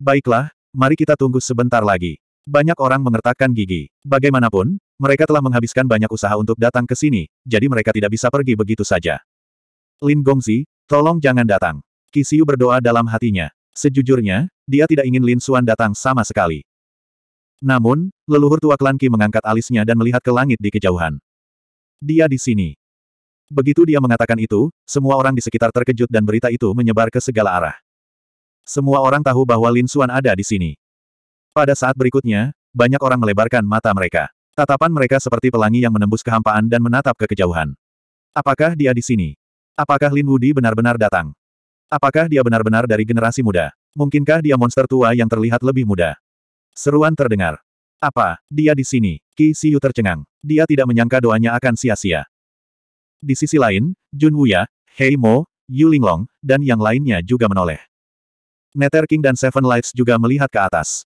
Baiklah, mari kita tunggu sebentar lagi. Banyak orang mengertakkan gigi. Bagaimanapun, mereka telah menghabiskan banyak usaha untuk datang ke sini, jadi mereka tidak bisa pergi begitu saja. Lin Gongzi, Tolong jangan datang. Kisiu berdoa dalam hatinya. Sejujurnya, dia tidak ingin Lin Suan datang sama sekali. Namun, leluhur tua klan Ki mengangkat alisnya dan melihat ke langit di kejauhan. Dia di sini. Begitu dia mengatakan itu, semua orang di sekitar terkejut dan berita itu menyebar ke segala arah. Semua orang tahu bahwa Lin Suan ada di sini. Pada saat berikutnya, banyak orang melebarkan mata mereka. Tatapan mereka seperti pelangi yang menembus kehampaan dan menatap ke kejauhan. Apakah dia di sini? Apakah Lin Wudi benar-benar datang? Apakah dia benar-benar dari generasi muda? Mungkinkah dia monster tua yang terlihat lebih muda? Seruan terdengar. Apa, dia di sini? Ki Siu tercengang. Dia tidak menyangka doanya akan sia-sia. Di sisi lain, Jun Wuya, Hei Mo, Yu Linglong, dan yang lainnya juga menoleh. Nether King dan Seven Lights juga melihat ke atas.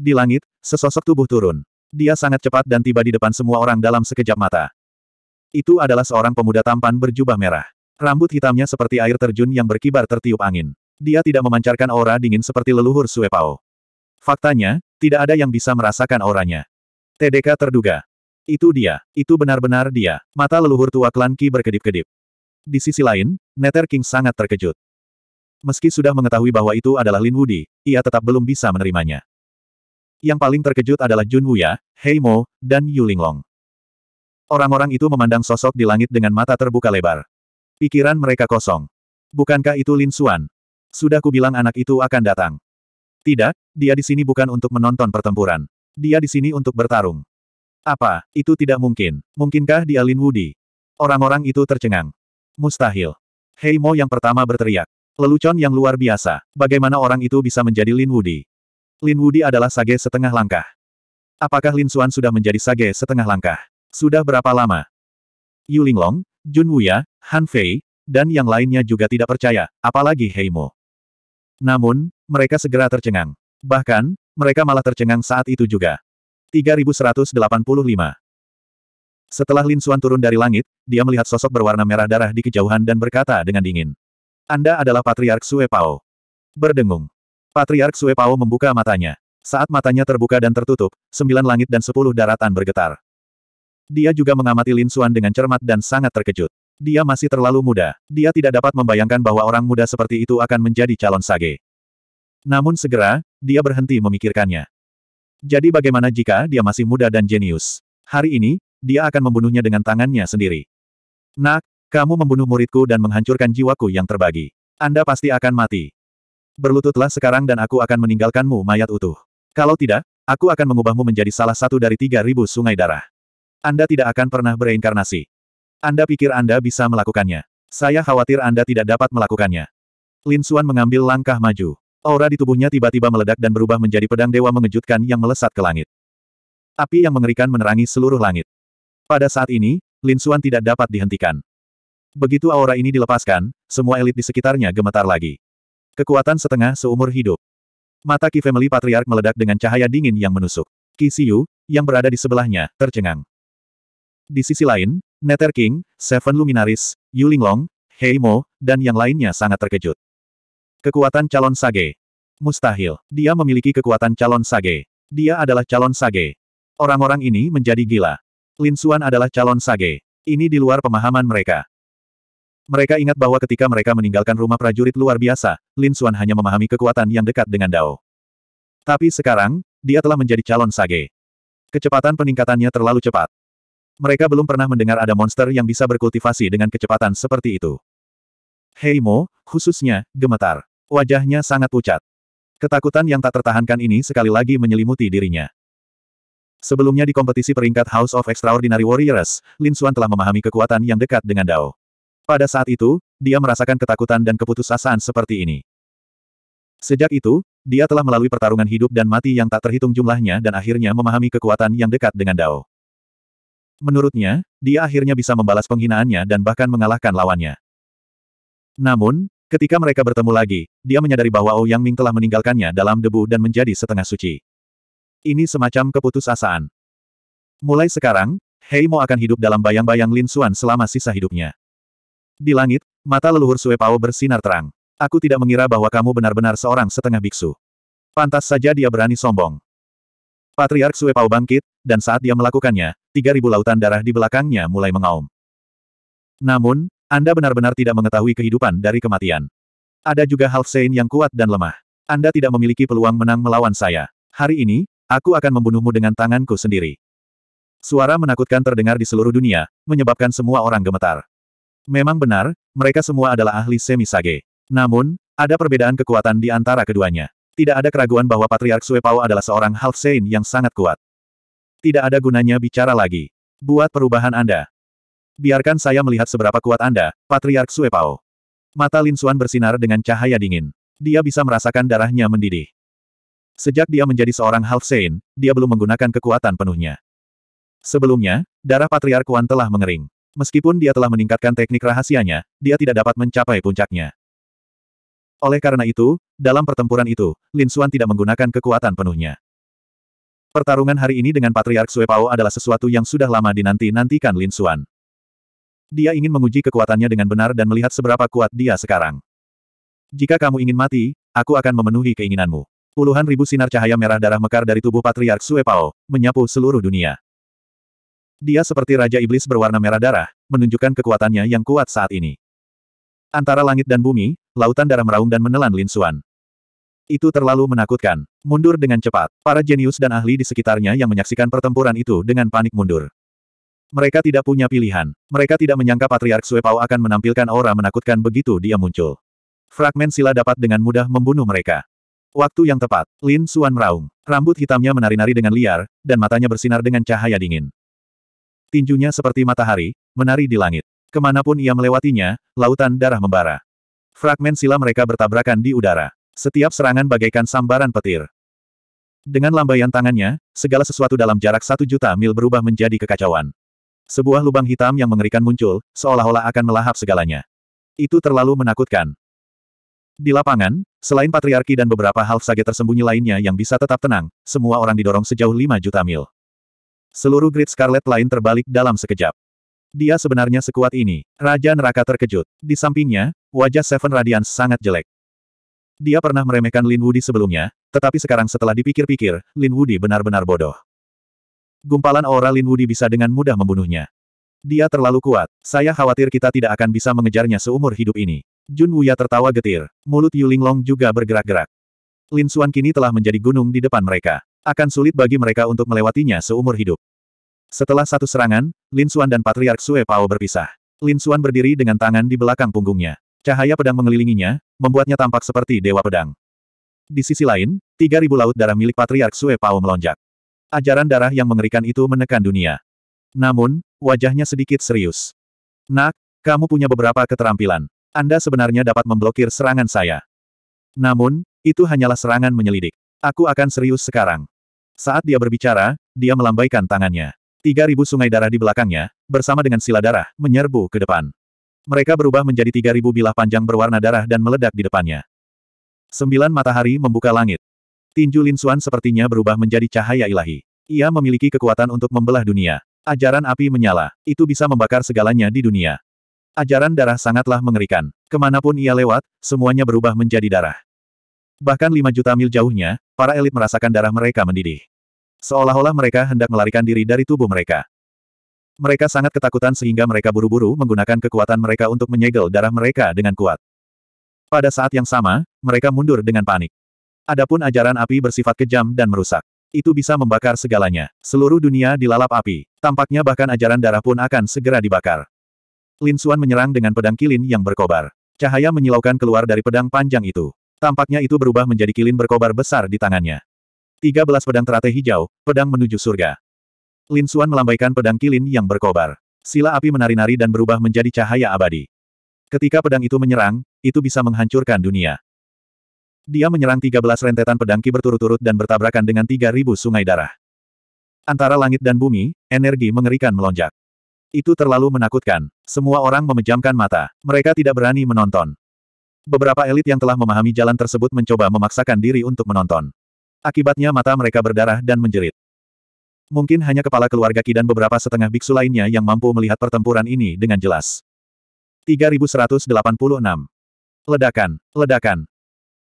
Di langit, sesosok tubuh turun. Dia sangat cepat dan tiba di depan semua orang dalam sekejap mata. Itu adalah seorang pemuda tampan berjubah merah. Rambut hitamnya seperti air terjun yang berkibar tertiup angin. Dia tidak memancarkan aura dingin seperti leluhur Suepao. Faktanya, tidak ada yang bisa merasakan auranya. TDK terduga. Itu dia, itu benar-benar dia. Mata leluhur tua klan Ki berkedip-kedip. Di sisi lain, Nether King sangat terkejut. Meski sudah mengetahui bahwa itu adalah Lin Wudi, ia tetap belum bisa menerimanya. Yang paling terkejut adalah Jun Wuya, Hei Mo, dan Yu Linglong. Orang-orang itu memandang sosok di langit dengan mata terbuka lebar. Pikiran mereka kosong. Bukankah itu Lin Xuan? Sudah kubilang anak itu akan datang. Tidak, dia di sini bukan untuk menonton pertempuran. Dia di sini untuk bertarung. Apa, itu tidak mungkin. Mungkinkah dia Lin Wudi? Orang-orang itu tercengang. Mustahil. Hei Mo yang pertama berteriak. Lelucon yang luar biasa. Bagaimana orang itu bisa menjadi Lin Wudi? Lin Wudi adalah sage setengah langkah. Apakah Lin Xuan sudah menjadi sage setengah langkah? Sudah berapa lama? Yu Linglong, Jun Wuya, Han Fei, dan yang lainnya juga tidak percaya, apalagi Heimo. Namun, mereka segera tercengang. Bahkan, mereka malah tercengang saat itu juga. 3185 Setelah Lin Suan turun dari langit, dia melihat sosok berwarna merah darah di kejauhan dan berkata dengan dingin. Anda adalah Patriark Sue Pao. Berdengung. Patriark Sue Pao membuka matanya. Saat matanya terbuka dan tertutup, sembilan langit dan sepuluh daratan bergetar. Dia juga mengamati Lin Suan dengan cermat dan sangat terkejut. Dia masih terlalu muda. Dia tidak dapat membayangkan bahwa orang muda seperti itu akan menjadi calon sage. Namun segera, dia berhenti memikirkannya. Jadi bagaimana jika dia masih muda dan jenius? Hari ini, dia akan membunuhnya dengan tangannya sendiri. Nak, kamu membunuh muridku dan menghancurkan jiwaku yang terbagi. Anda pasti akan mati. Berlututlah sekarang dan aku akan meninggalkanmu mayat utuh. Kalau tidak, aku akan mengubahmu menjadi salah satu dari tiga ribu sungai darah. Anda tidak akan pernah bereinkarnasi. Anda pikir Anda bisa melakukannya. Saya khawatir Anda tidak dapat melakukannya. Lin Xuan mengambil langkah maju. Aura di tubuhnya tiba-tiba meledak dan berubah menjadi pedang dewa mengejutkan yang melesat ke langit. Api yang mengerikan menerangi seluruh langit. Pada saat ini, Lin Xuan tidak dapat dihentikan. Begitu aura ini dilepaskan, semua elit di sekitarnya gemetar lagi. Kekuatan setengah seumur hidup. Mata Ki Family Patriark meledak dengan cahaya dingin yang menusuk. Qi Siyu, yang berada di sebelahnya, tercengang. Di sisi lain, Nether King, Seven Luminaris, Yulinglong, Heimo, dan yang lainnya sangat terkejut. Kekuatan calon sage. Mustahil. Dia memiliki kekuatan calon sage. Dia adalah calon sage. Orang-orang ini menjadi gila. Lin Suan adalah calon sage. Ini di luar pemahaman mereka. Mereka ingat bahwa ketika mereka meninggalkan rumah prajurit luar biasa, Lin Suan hanya memahami kekuatan yang dekat dengan Dao. Tapi sekarang, dia telah menjadi calon sage. Kecepatan peningkatannya terlalu cepat. Mereka belum pernah mendengar ada monster yang bisa berkultivasi dengan kecepatan seperti itu. Heimo, khususnya, gemetar. Wajahnya sangat pucat. Ketakutan yang tak tertahankan ini sekali lagi menyelimuti dirinya. Sebelumnya di kompetisi peringkat House of Extraordinary Warriors, Lin Xuan telah memahami kekuatan yang dekat dengan Dao. Pada saat itu, dia merasakan ketakutan dan keputusasaan seperti ini. Sejak itu, dia telah melalui pertarungan hidup dan mati yang tak terhitung jumlahnya dan akhirnya memahami kekuatan yang dekat dengan Dao. Menurutnya, dia akhirnya bisa membalas penghinaannya dan bahkan mengalahkan lawannya. Namun, ketika mereka bertemu lagi, dia menyadari bahwa Ouyang Yang Ming telah meninggalkannya dalam debu dan menjadi setengah suci. Ini semacam keputusasaan. Mulai sekarang, Hei Mo akan hidup dalam bayang-bayang Lin Xuan selama sisa hidupnya. Di langit, mata leluhur Sue Pao bersinar terang. Aku tidak mengira bahwa kamu benar-benar seorang setengah biksu. Pantas saja dia berani sombong. Patriark Sue Pao bangkit, dan saat dia melakukannya, 3000 lautan darah di belakangnya mulai mengaum. Namun, Anda benar-benar tidak mengetahui kehidupan dari kematian. Ada juga Half Saint yang kuat dan lemah. Anda tidak memiliki peluang menang melawan saya. Hari ini, aku akan membunuhmu dengan tanganku sendiri. Suara menakutkan terdengar di seluruh dunia, menyebabkan semua orang gemetar. Memang benar, mereka semua adalah ahli semi sage. Namun, ada perbedaan kekuatan di antara keduanya. Tidak ada keraguan bahwa Patriark Suepao adalah seorang Half Saint yang sangat kuat. Tidak ada gunanya bicara lagi. Buat perubahan Anda. Biarkan saya melihat seberapa kuat Anda, Patriark Suepao. Mata Lin Suan bersinar dengan cahaya dingin. Dia bisa merasakan darahnya mendidih. Sejak dia menjadi seorang Half Saint, dia belum menggunakan kekuatan penuhnya. Sebelumnya, darah Patriark Wan telah mengering. Meskipun dia telah meningkatkan teknik rahasianya, dia tidak dapat mencapai puncaknya. Oleh karena itu, dalam pertempuran itu, Lin Xuan tidak menggunakan kekuatan penuhnya. Pertarungan hari ini dengan Patriark Sue Pao adalah sesuatu yang sudah lama dinanti-nantikan Lin Xuan. Dia ingin menguji kekuatannya dengan benar dan melihat seberapa kuat dia sekarang. Jika kamu ingin mati, aku akan memenuhi keinginanmu. Puluhan ribu sinar cahaya merah darah mekar dari tubuh Patriark Sue Pao, menyapu seluruh dunia. Dia seperti Raja Iblis berwarna merah darah, menunjukkan kekuatannya yang kuat saat ini. Antara langit dan bumi, lautan darah meraung dan menelan Lin Xuan. Itu terlalu menakutkan. Mundur dengan cepat. Para jenius dan ahli di sekitarnya yang menyaksikan pertempuran itu dengan panik mundur. Mereka tidak punya pilihan. Mereka tidak menyangka Patriark Suepao akan menampilkan aura menakutkan begitu dia muncul. Fragmen sila dapat dengan mudah membunuh mereka. Waktu yang tepat, Lin Xuan meraung. Rambut hitamnya menari-nari dengan liar, dan matanya bersinar dengan cahaya dingin. Tinjunya seperti matahari, menari di langit. Kemanapun ia melewatinya, lautan darah membara. Fragmen sila mereka bertabrakan di udara. Setiap serangan bagaikan sambaran petir. Dengan lambaian tangannya, segala sesuatu dalam jarak satu juta mil berubah menjadi kekacauan. Sebuah lubang hitam yang mengerikan muncul, seolah-olah akan melahap segalanya. Itu terlalu menakutkan. Di lapangan, selain patriarki dan beberapa hal sage tersembunyi lainnya yang bisa tetap tenang, semua orang didorong sejauh lima juta mil. Seluruh grid Scarlet lain terbalik dalam sekejap. Dia sebenarnya sekuat ini. Raja Neraka terkejut. Di sampingnya, Wajah Seven Radiance sangat jelek. Dia pernah meremehkan Lin Wudi sebelumnya, tetapi sekarang setelah dipikir-pikir, Lin Wudi benar-benar bodoh. Gumpalan aura Lin Wudi bisa dengan mudah membunuhnya. Dia terlalu kuat, saya khawatir kita tidak akan bisa mengejarnya seumur hidup ini. Jun Wuya tertawa getir, mulut Yu Linglong juga bergerak-gerak. Lin Xuan kini telah menjadi gunung di depan mereka. Akan sulit bagi mereka untuk melewatinya seumur hidup. Setelah satu serangan, Lin Xuan dan Patriark Sue Pao berpisah. Lin Xuan berdiri dengan tangan di belakang punggungnya. Cahaya pedang mengelilinginya, membuatnya tampak seperti dewa pedang. Di sisi lain, 3.000 laut darah milik Patriark Sue Pao melonjak. Ajaran darah yang mengerikan itu menekan dunia. Namun, wajahnya sedikit serius. Nak, kamu punya beberapa keterampilan. Anda sebenarnya dapat memblokir serangan saya. Namun, itu hanyalah serangan menyelidik. Aku akan serius sekarang. Saat dia berbicara, dia melambaikan tangannya. 3.000 sungai darah di belakangnya, bersama dengan sila darah, menyerbu ke depan. Mereka berubah menjadi 3.000 bilah panjang berwarna darah dan meledak di depannya. Sembilan matahari membuka langit. Tinju Lin Xuan sepertinya berubah menjadi cahaya ilahi. Ia memiliki kekuatan untuk membelah dunia. Ajaran api menyala. Itu bisa membakar segalanya di dunia. Ajaran darah sangatlah mengerikan. Kemanapun ia lewat, semuanya berubah menjadi darah. Bahkan lima juta mil jauhnya, para elit merasakan darah mereka mendidih. Seolah-olah mereka hendak melarikan diri dari tubuh mereka. Mereka sangat ketakutan sehingga mereka buru-buru menggunakan kekuatan mereka untuk menyegel darah mereka dengan kuat. Pada saat yang sama, mereka mundur dengan panik. Adapun ajaran api bersifat kejam dan merusak. Itu bisa membakar segalanya. Seluruh dunia dilalap api. Tampaknya bahkan ajaran darah pun akan segera dibakar. Lin Xuan menyerang dengan pedang kilin yang berkobar. Cahaya menyilaukan keluar dari pedang panjang itu. Tampaknya itu berubah menjadi kilin berkobar besar di tangannya. 13 pedang teratai hijau, pedang menuju surga. Lin Suan melambaikan pedang kilin yang berkobar. Sila api menari-nari dan berubah menjadi cahaya abadi. Ketika pedang itu menyerang, itu bisa menghancurkan dunia. Dia menyerang 13 rentetan pedang ki berturut-turut dan bertabrakan dengan 3.000 sungai darah. Antara langit dan bumi, energi mengerikan melonjak. Itu terlalu menakutkan. Semua orang memejamkan mata. Mereka tidak berani menonton. Beberapa elit yang telah memahami jalan tersebut mencoba memaksakan diri untuk menonton. Akibatnya mata mereka berdarah dan menjerit. Mungkin hanya kepala keluarga Ki dan beberapa setengah biksu lainnya yang mampu melihat pertempuran ini dengan jelas. 3186. Ledakan, ledakan.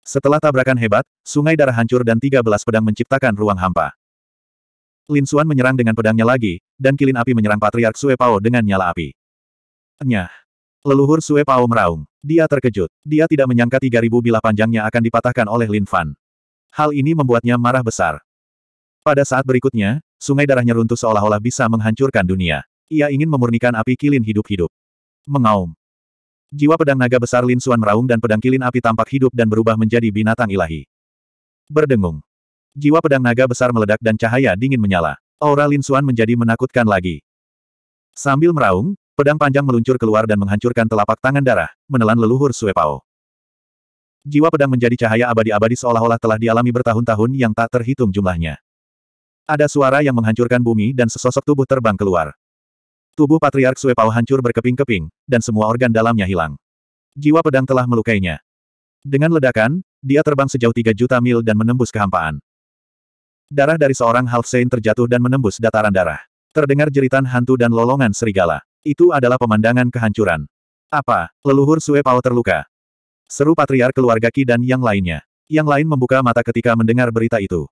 Setelah tabrakan hebat, sungai darah hancur dan 13 pedang menciptakan ruang hampa. Lin Xuan menyerang dengan pedangnya lagi, dan kilin api menyerang Patriark Sue Pao dengan nyala api. Nyah. Leluhur Sue Pao meraung. Dia terkejut. Dia tidak menyangka 3000 bilah panjangnya akan dipatahkan oleh Lin Fan. Hal ini membuatnya marah besar. Pada saat berikutnya, sungai darahnya runtuh seolah-olah bisa menghancurkan dunia. Ia ingin memurnikan api kilin hidup-hidup. Mengaum. Jiwa pedang naga besar Lin Suan meraung dan pedang kilin api tampak hidup dan berubah menjadi binatang ilahi. Berdengung. Jiwa pedang naga besar meledak dan cahaya dingin menyala. Aura Lin Suan menjadi menakutkan lagi. Sambil meraung, pedang panjang meluncur keluar dan menghancurkan telapak tangan darah, menelan leluhur Sue Pao. Jiwa pedang menjadi cahaya abadi-abadi seolah-olah telah dialami bertahun-tahun yang tak terhitung jumlahnya. Ada suara yang menghancurkan bumi dan sesosok tubuh terbang keluar. Tubuh Patriark Suepao hancur berkeping-keping, dan semua organ dalamnya hilang. Jiwa pedang telah melukainya. Dengan ledakan, dia terbang sejauh 3 juta mil dan menembus kehampaan. Darah dari seorang Half Saint terjatuh dan menembus dataran darah. Terdengar jeritan hantu dan lolongan serigala. Itu adalah pemandangan kehancuran. Apa, leluhur Suepao terluka? Seru Patriark keluarga Ki dan yang lainnya. Yang lain membuka mata ketika mendengar berita itu.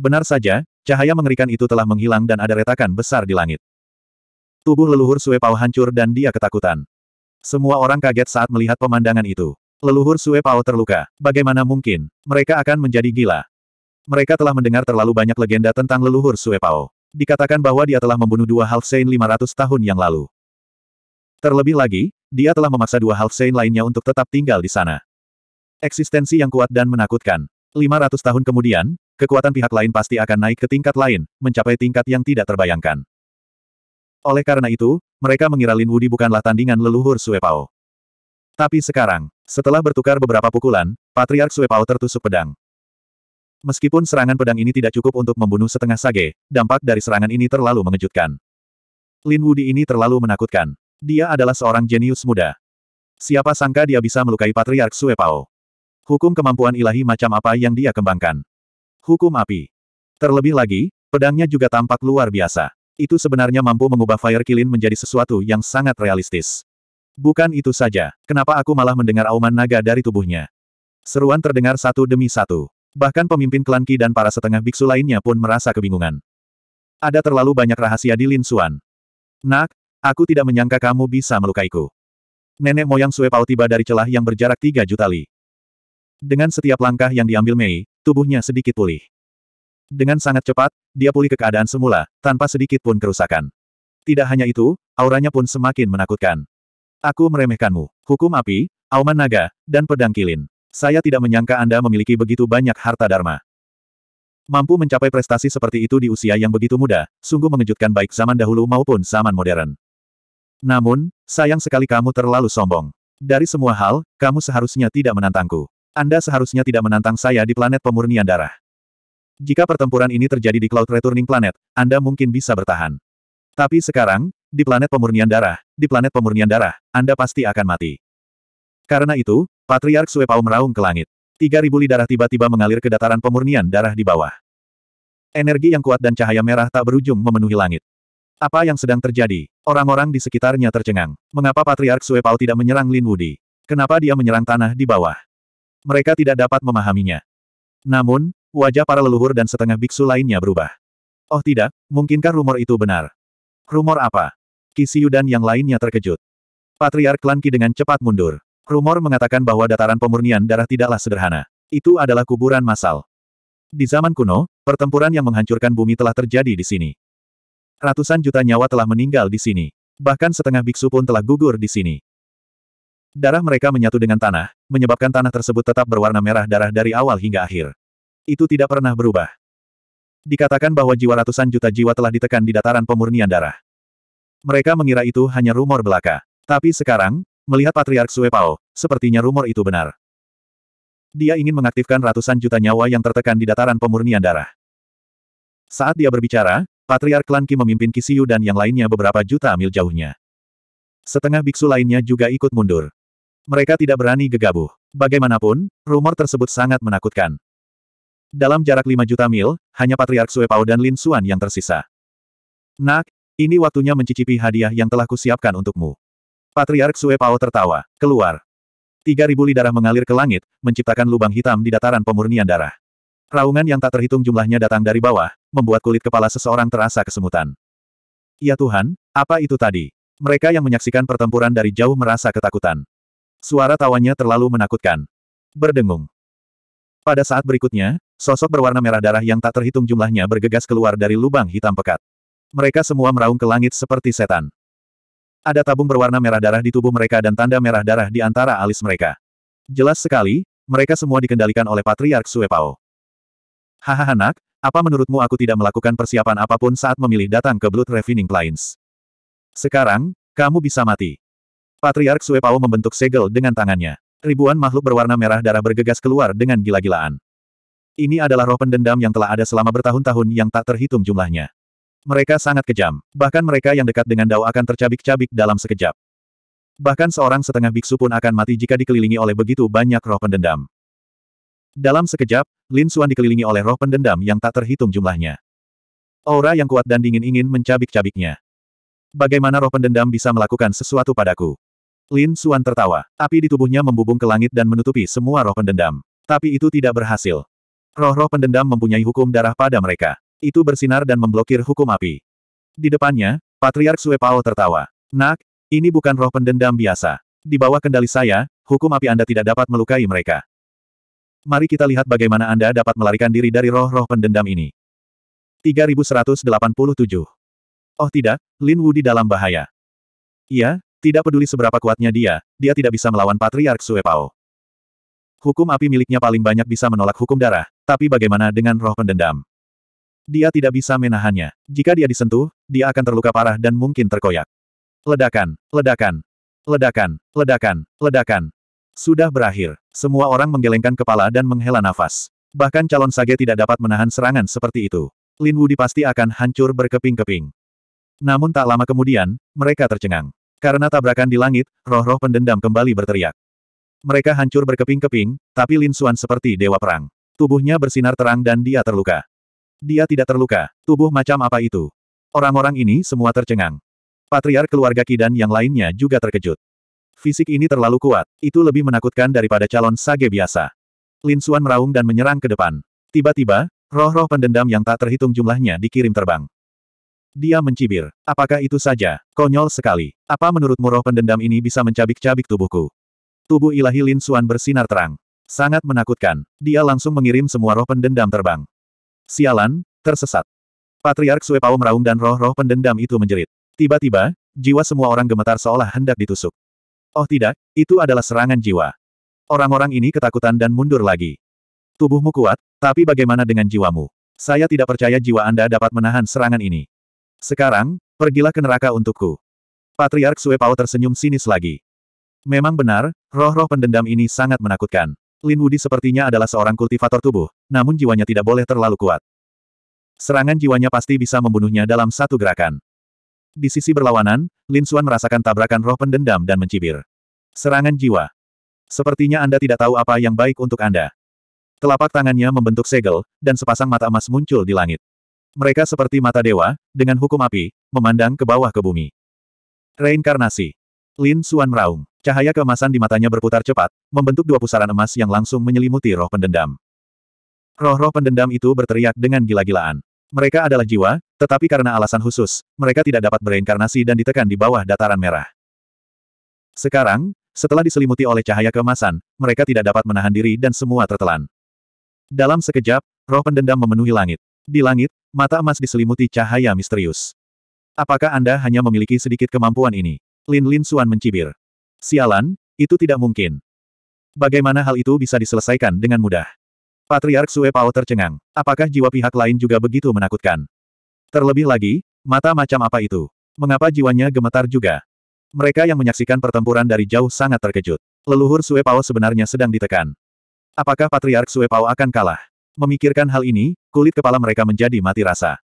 Benar saja, Cahaya mengerikan itu telah menghilang dan ada retakan besar di langit. Tubuh leluhur Sue Pao hancur dan dia ketakutan. Semua orang kaget saat melihat pemandangan itu. Leluhur Sue Pao terluka. Bagaimana mungkin? Mereka akan menjadi gila. Mereka telah mendengar terlalu banyak legenda tentang leluhur Sue Pao. Dikatakan bahwa dia telah membunuh dua Half Saint 500 tahun yang lalu. Terlebih lagi, dia telah memaksa dua Half Saint lainnya untuk tetap tinggal di sana. Eksistensi yang kuat dan menakutkan. 500 tahun kemudian, kekuatan pihak lain pasti akan naik ke tingkat lain, mencapai tingkat yang tidak terbayangkan. Oleh karena itu, mereka mengira Lin Wudi bukanlah tandingan leluhur Pao. Tapi sekarang, setelah bertukar beberapa pukulan, Patriark Pao tertusuk pedang. Meskipun serangan pedang ini tidak cukup untuk membunuh setengah sage, dampak dari serangan ini terlalu mengejutkan. Lin Wudi ini terlalu menakutkan. Dia adalah seorang jenius muda. Siapa sangka dia bisa melukai Patriark Pao? Hukum kemampuan ilahi macam apa yang dia kembangkan. Hukum api. Terlebih lagi, pedangnya juga tampak luar biasa. Itu sebenarnya mampu mengubah Fire Kilin menjadi sesuatu yang sangat realistis. Bukan itu saja, kenapa aku malah mendengar auman naga dari tubuhnya? Seruan terdengar satu demi satu. Bahkan pemimpin klan Ki dan para setengah biksu lainnya pun merasa kebingungan. Ada terlalu banyak rahasia di Lin Suan. Nak, aku tidak menyangka kamu bisa melukaiku. Nenek moyang Sue Pao tiba dari celah yang berjarak tiga juta li. Dengan setiap langkah yang diambil Mei, tubuhnya sedikit pulih. Dengan sangat cepat, dia pulih ke keadaan semula, tanpa sedikit pun kerusakan. Tidak hanya itu, auranya pun semakin menakutkan. Aku meremehkanmu, hukum api, auman naga, dan pedang kilin. Saya tidak menyangka Anda memiliki begitu banyak harta dharma. Mampu mencapai prestasi seperti itu di usia yang begitu muda, sungguh mengejutkan baik zaman dahulu maupun zaman modern. Namun, sayang sekali kamu terlalu sombong. Dari semua hal, kamu seharusnya tidak menantangku. Anda seharusnya tidak menantang saya di planet pemurnian darah. Jika pertempuran ini terjadi di Cloud Returning Planet, Anda mungkin bisa bertahan. Tapi sekarang, di planet pemurnian darah, di planet pemurnian darah, Anda pasti akan mati. Karena itu, Patriark Suepau meraung ke langit. 3.000 li darah tiba-tiba mengalir ke dataran pemurnian darah di bawah. Energi yang kuat dan cahaya merah tak berujung memenuhi langit. Apa yang sedang terjadi? Orang-orang di sekitarnya tercengang. Mengapa Patriark Suepau tidak menyerang Lin Wudi? Kenapa dia menyerang tanah di bawah? mereka tidak dapat memahaminya. Namun, wajah para leluhur dan setengah biksu lainnya berubah. Oh tidak, mungkinkah rumor itu benar? Rumor apa? Kisiu dan yang lainnya terkejut. Patriark Lanki dengan cepat mundur. Rumor mengatakan bahwa dataran pemurnian darah tidaklah sederhana. Itu adalah kuburan massal. Di zaman kuno, pertempuran yang menghancurkan bumi telah terjadi di sini. Ratusan juta nyawa telah meninggal di sini. Bahkan setengah biksu pun telah gugur di sini. Darah mereka menyatu dengan tanah, menyebabkan tanah tersebut tetap berwarna merah darah dari awal hingga akhir. Itu tidak pernah berubah. Dikatakan bahwa jiwa ratusan juta jiwa telah ditekan di dataran pemurnian darah. Mereka mengira itu hanya rumor belaka. Tapi sekarang, melihat Patriark Suepao, sepertinya rumor itu benar. Dia ingin mengaktifkan ratusan juta nyawa yang tertekan di dataran pemurnian darah. Saat dia berbicara, Patriark Klan memimpin Kisiu dan yang lainnya beberapa juta mil jauhnya. Setengah biksu lainnya juga ikut mundur. Mereka tidak berani gegabah. Bagaimanapun, rumor tersebut sangat menakutkan. Dalam jarak 5 juta mil, hanya Patriark Suepao dan Lin Suan yang tersisa. Nak, ini waktunya mencicipi hadiah yang telah kusiapkan untukmu. Patriark Suepao tertawa, keluar. 3.000 li darah mengalir ke langit, menciptakan lubang hitam di dataran pemurnian darah. Raungan yang tak terhitung jumlahnya datang dari bawah, membuat kulit kepala seseorang terasa kesemutan. Ya Tuhan, apa itu tadi? Mereka yang menyaksikan pertempuran dari jauh merasa ketakutan. Suara tawanya terlalu menakutkan. Berdengung. Pada saat berikutnya, sosok berwarna merah darah yang tak terhitung jumlahnya bergegas keluar dari lubang hitam pekat. Mereka semua meraung ke langit seperti setan. Ada tabung berwarna merah darah di tubuh mereka dan tanda merah darah di antara alis mereka. Jelas sekali, mereka semua dikendalikan oleh Patriark Suepao. Hahaha nak, apa menurutmu aku tidak melakukan persiapan apapun saat memilih datang ke Blood Refining Plains? Sekarang, kamu bisa mati. Patriark Suepao membentuk segel dengan tangannya. Ribuan makhluk berwarna merah darah bergegas keluar dengan gila-gilaan. Ini adalah roh pendendam yang telah ada selama bertahun-tahun yang tak terhitung jumlahnya. Mereka sangat kejam, bahkan mereka yang dekat dengan Dao akan tercabik-cabik dalam sekejap. Bahkan seorang setengah biksu pun akan mati jika dikelilingi oleh begitu banyak roh pendendam. Dalam sekejap, Lin Xuan dikelilingi oleh roh pendendam yang tak terhitung jumlahnya. Aura yang kuat dan dingin ingin mencabik-cabiknya. Bagaimana roh pendendam bisa melakukan sesuatu padaku? Lin Suan tertawa. Api di tubuhnya membubung ke langit dan menutupi semua roh pendendam. Tapi itu tidak berhasil. Roh-roh pendendam mempunyai hukum darah pada mereka. Itu bersinar dan memblokir hukum api. Di depannya, Patriark Sue Pao tertawa. Nak, ini bukan roh pendendam biasa. Di bawah kendali saya, hukum api Anda tidak dapat melukai mereka. Mari kita lihat bagaimana Anda dapat melarikan diri dari roh-roh pendendam ini. 3187 Oh tidak, Lin Wu di dalam bahaya. Iya, tidak peduli seberapa kuatnya dia, dia tidak bisa melawan Patriark Suepao. Hukum api miliknya paling banyak bisa menolak hukum darah, tapi bagaimana dengan roh pendendam? Dia tidak bisa menahannya. Jika dia disentuh, dia akan terluka parah dan mungkin terkoyak. Ledakan, ledakan, ledakan, ledakan, ledakan. Sudah berakhir. Semua orang menggelengkan kepala dan menghela nafas. Bahkan calon sage tidak dapat menahan serangan seperti itu. Lin Wudi pasti akan hancur berkeping-keping. Namun tak lama kemudian, mereka tercengang. Karena tabrakan di langit, roh-roh pendendam kembali berteriak. Mereka hancur berkeping-keping, tapi Lin Xuan seperti dewa perang. Tubuhnya bersinar terang dan dia terluka. Dia tidak terluka. Tubuh macam apa itu? Orang-orang ini semua tercengang. Patriar keluarga Kidan yang lainnya juga terkejut. Fisik ini terlalu kuat, itu lebih menakutkan daripada calon sage biasa. Lin Xuan meraung dan menyerang ke depan. Tiba-tiba, roh-roh pendendam yang tak terhitung jumlahnya dikirim terbang. Dia mencibir. Apakah itu saja? Konyol sekali. Apa menurutmu roh pendendam ini bisa mencabik-cabik tubuhku? Tubuh ilahi Lin Suan bersinar terang. Sangat menakutkan. Dia langsung mengirim semua roh pendendam terbang. Sialan, tersesat. Patriark Sue Pao meraung dan roh-roh pendendam itu menjerit. Tiba-tiba, jiwa semua orang gemetar seolah hendak ditusuk. Oh tidak, itu adalah serangan jiwa. Orang-orang ini ketakutan dan mundur lagi. Tubuhmu kuat, tapi bagaimana dengan jiwamu? Saya tidak percaya jiwa Anda dapat menahan serangan ini. Sekarang, pergilah ke neraka untukku. Patriark Suepao tersenyum sinis lagi. Memang benar, roh-roh pendendam ini sangat menakutkan. Lin Wudi sepertinya adalah seorang kultivator tubuh, namun jiwanya tidak boleh terlalu kuat. Serangan jiwanya pasti bisa membunuhnya dalam satu gerakan. Di sisi berlawanan, Lin Xuan merasakan tabrakan roh pendendam dan mencibir. Serangan jiwa. Sepertinya Anda tidak tahu apa yang baik untuk Anda. Telapak tangannya membentuk segel, dan sepasang mata emas muncul di langit. Mereka seperti mata dewa, dengan hukum api, memandang ke bawah ke bumi. Reinkarnasi. Lin Suan meraung. Cahaya keemasan di matanya berputar cepat, membentuk dua pusaran emas yang langsung menyelimuti roh pendendam. Roh-roh pendendam itu berteriak dengan gila-gilaan. Mereka adalah jiwa, tetapi karena alasan khusus, mereka tidak dapat bereinkarnasi dan ditekan di bawah dataran merah. Sekarang, setelah diselimuti oleh cahaya keemasan, mereka tidak dapat menahan diri dan semua tertelan. Dalam sekejap, roh pendendam memenuhi langit. Di langit, mata emas diselimuti cahaya misterius. Apakah Anda hanya memiliki sedikit kemampuan ini? Lin Lin Suan mencibir. Sialan, itu tidak mungkin. Bagaimana hal itu bisa diselesaikan dengan mudah? Patriark Sue Pao tercengang. Apakah jiwa pihak lain juga begitu menakutkan? Terlebih lagi, mata macam apa itu? Mengapa jiwanya gemetar juga? Mereka yang menyaksikan pertempuran dari jauh sangat terkejut. Leluhur Sue Pao sebenarnya sedang ditekan. Apakah Patriark Sue Pao akan kalah? Memikirkan hal ini, kulit kepala mereka menjadi mati rasa.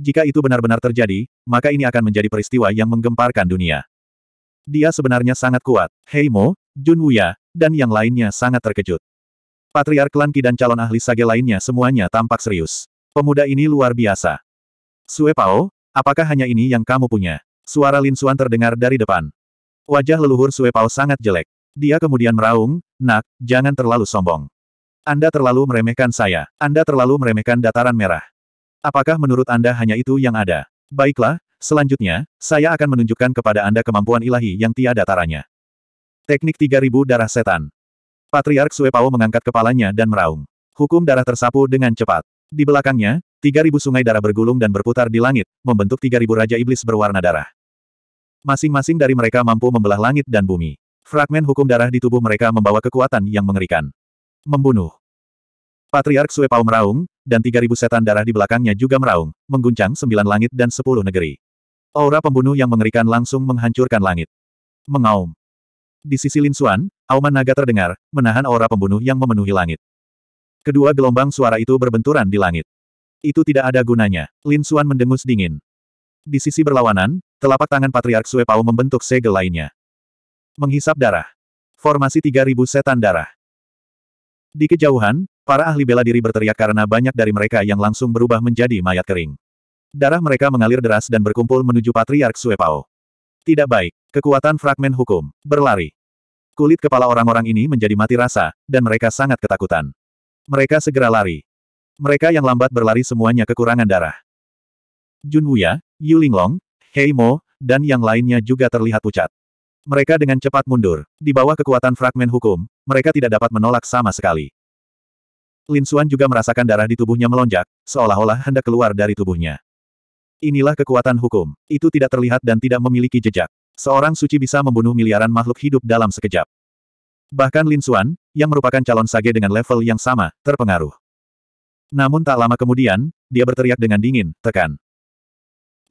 Jika itu benar-benar terjadi, maka ini akan menjadi peristiwa yang menggemparkan dunia. Dia sebenarnya sangat kuat. Heimo, Junwuya, dan yang lainnya sangat terkejut. Patriark Klan Ki dan calon ahli sage lainnya semuanya tampak serius. Pemuda ini luar biasa. Sue Pao, apakah hanya ini yang kamu punya? Suara Lin Suan terdengar dari depan. Wajah leluhur Sue Pao sangat jelek. Dia kemudian meraung, nak, jangan terlalu sombong. Anda terlalu meremehkan saya. Anda terlalu meremehkan dataran merah. Apakah menurut Anda hanya itu yang ada? Baiklah, selanjutnya, saya akan menunjukkan kepada Anda kemampuan ilahi yang tiada taranya. Teknik 3000 darah setan. Patriark Suepao mengangkat kepalanya dan meraung. Hukum darah tersapu dengan cepat. Di belakangnya, 3000 sungai darah bergulung dan berputar di langit, membentuk 3000 raja iblis berwarna darah. Masing-masing dari mereka mampu membelah langit dan bumi. Fragmen hukum darah di tubuh mereka membawa kekuatan yang mengerikan. Membunuh. Patriark Suepao meraung, dan 3.000 setan darah di belakangnya juga meraung, mengguncang sembilan langit dan sepuluh negeri. Aura pembunuh yang mengerikan langsung menghancurkan langit. Mengaum. Di sisi Lin Xuan, auman naga terdengar, menahan aura pembunuh yang memenuhi langit. Kedua gelombang suara itu berbenturan di langit. Itu tidak ada gunanya. Lin Xuan mendengus dingin. Di sisi berlawanan, telapak tangan Patriark Suepao membentuk segel lainnya. Menghisap darah. Formasi 3000 setan darah. Di kejauhan, para ahli bela diri berteriak karena banyak dari mereka yang langsung berubah menjadi mayat kering. Darah mereka mengalir deras dan berkumpul menuju Patriark Suepao. Tidak baik, kekuatan fragmen hukum, berlari. Kulit kepala orang-orang ini menjadi mati rasa, dan mereka sangat ketakutan. Mereka segera lari. Mereka yang lambat berlari semuanya kekurangan darah. Jun Wuya, Yu Linglong, Hei Mo, dan yang lainnya juga terlihat pucat. Mereka dengan cepat mundur. Di bawah kekuatan fragmen hukum, mereka tidak dapat menolak sama sekali. Lin Xuan juga merasakan darah di tubuhnya melonjak, seolah-olah hendak keluar dari tubuhnya. Inilah kekuatan hukum. Itu tidak terlihat dan tidak memiliki jejak. Seorang suci bisa membunuh miliaran makhluk hidup dalam sekejap. Bahkan Lin Xuan, yang merupakan calon sage dengan level yang sama, terpengaruh. Namun tak lama kemudian, dia berteriak dengan dingin, tekan.